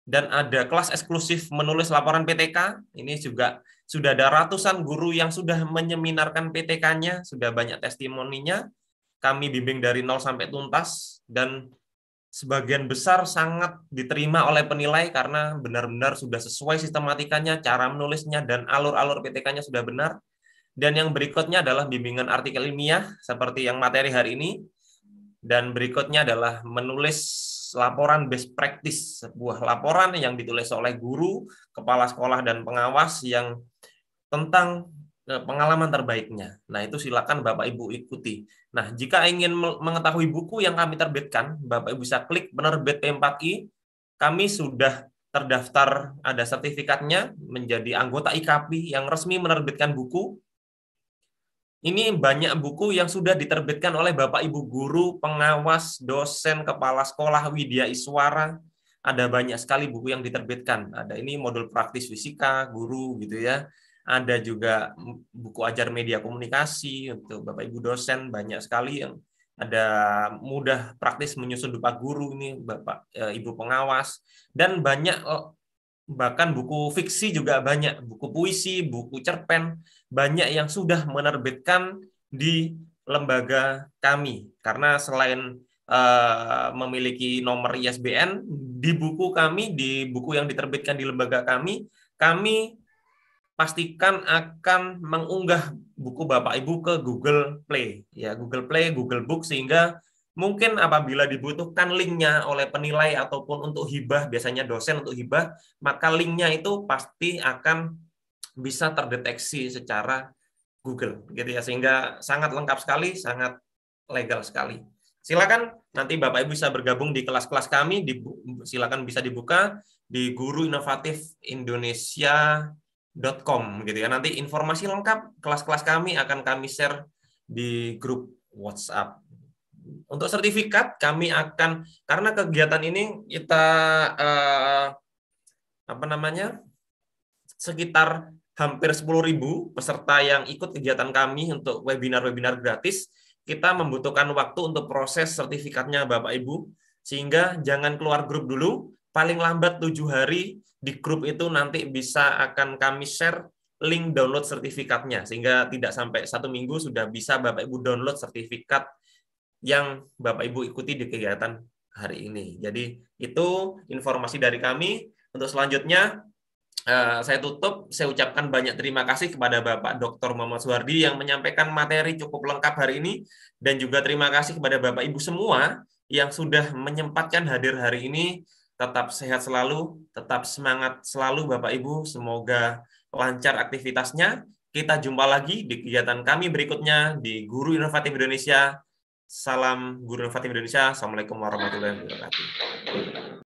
Dan ada kelas eksklusif menulis laporan PTK. Ini juga sudah ada ratusan guru yang sudah menyeminarkan PTK-nya, sudah banyak testimoninya. Kami bimbing dari nol sampai tuntas dan sebagian besar sangat diterima oleh penilai karena benar-benar sudah sesuai sistematikanya, cara menulisnya, dan alur-alur PTK-nya sudah benar. Dan yang berikutnya adalah bimbingan artikel ilmiah seperti yang materi hari ini. Dan berikutnya adalah menulis laporan best practice, sebuah laporan yang ditulis oleh guru, kepala sekolah dan pengawas yang tentang eh, pengalaman terbaiknya. Nah, itu silakan Bapak Ibu ikuti. Nah, jika ingin mengetahui buku yang kami terbitkan, Bapak Ibu bisa klik penerbit P4I. Kami sudah terdaftar ada sertifikatnya menjadi anggota IKP yang resmi menerbitkan buku ini banyak buku yang sudah diterbitkan oleh Bapak Ibu guru, pengawas, dosen, kepala sekolah, Widya Iswara. Ada banyak sekali buku yang diterbitkan. Ada ini modul praktis fisika, guru gitu ya. Ada juga buku ajar media komunikasi untuk Bapak Ibu dosen banyak sekali yang ada mudah praktis menyusun dupa guru ini Bapak eh, Ibu pengawas dan banyak eh, bahkan buku fiksi juga banyak, buku puisi, buku cerpen, banyak yang sudah menerbitkan di lembaga kami. Karena selain uh, memiliki nomor ISBN, di buku kami, di buku yang diterbitkan di lembaga kami, kami pastikan akan mengunggah buku Bapak Ibu ke Google Play. Ya, Google Play, Google Book sehingga Mungkin apabila dibutuhkan linknya oleh penilai ataupun untuk hibah, biasanya dosen untuk hibah, maka linknya itu pasti akan bisa terdeteksi secara Google, gitu ya. Sehingga sangat lengkap sekali, sangat legal sekali. Silakan nanti Bapak Ibu bisa bergabung di kelas-kelas kami, di, silakan bisa dibuka di guruinovatif.indonesia.com gitu ya. Nanti informasi lengkap kelas-kelas kami akan kami share di grup WhatsApp untuk sertifikat kami akan karena kegiatan ini kita eh, apa namanya sekitar hampir 10.000 peserta yang ikut kegiatan kami untuk webinar-webinar gratis, kita membutuhkan waktu untuk proses sertifikatnya Bapak Ibu, sehingga jangan keluar grup dulu, paling lambat tujuh hari di grup itu nanti bisa akan kami share link download sertifikatnya, sehingga tidak sampai satu minggu sudah bisa Bapak Ibu download sertifikat yang Bapak Ibu ikuti di kegiatan hari ini. Jadi itu informasi dari kami. Untuk selanjutnya eh, saya tutup, saya ucapkan banyak terima kasih kepada Bapak Dr. Muhammad Suwardi yang menyampaikan materi cukup lengkap hari ini dan juga terima kasih kepada Bapak Ibu semua yang sudah menyempatkan hadir hari ini. Tetap sehat selalu, tetap semangat selalu Bapak Ibu. Semoga lancar aktivitasnya. Kita jumpa lagi di kegiatan kami berikutnya di Guru Inovatif Indonesia Salam Guru Fatim Indonesia. Assalamualaikum warahmatullahi wabarakatuh.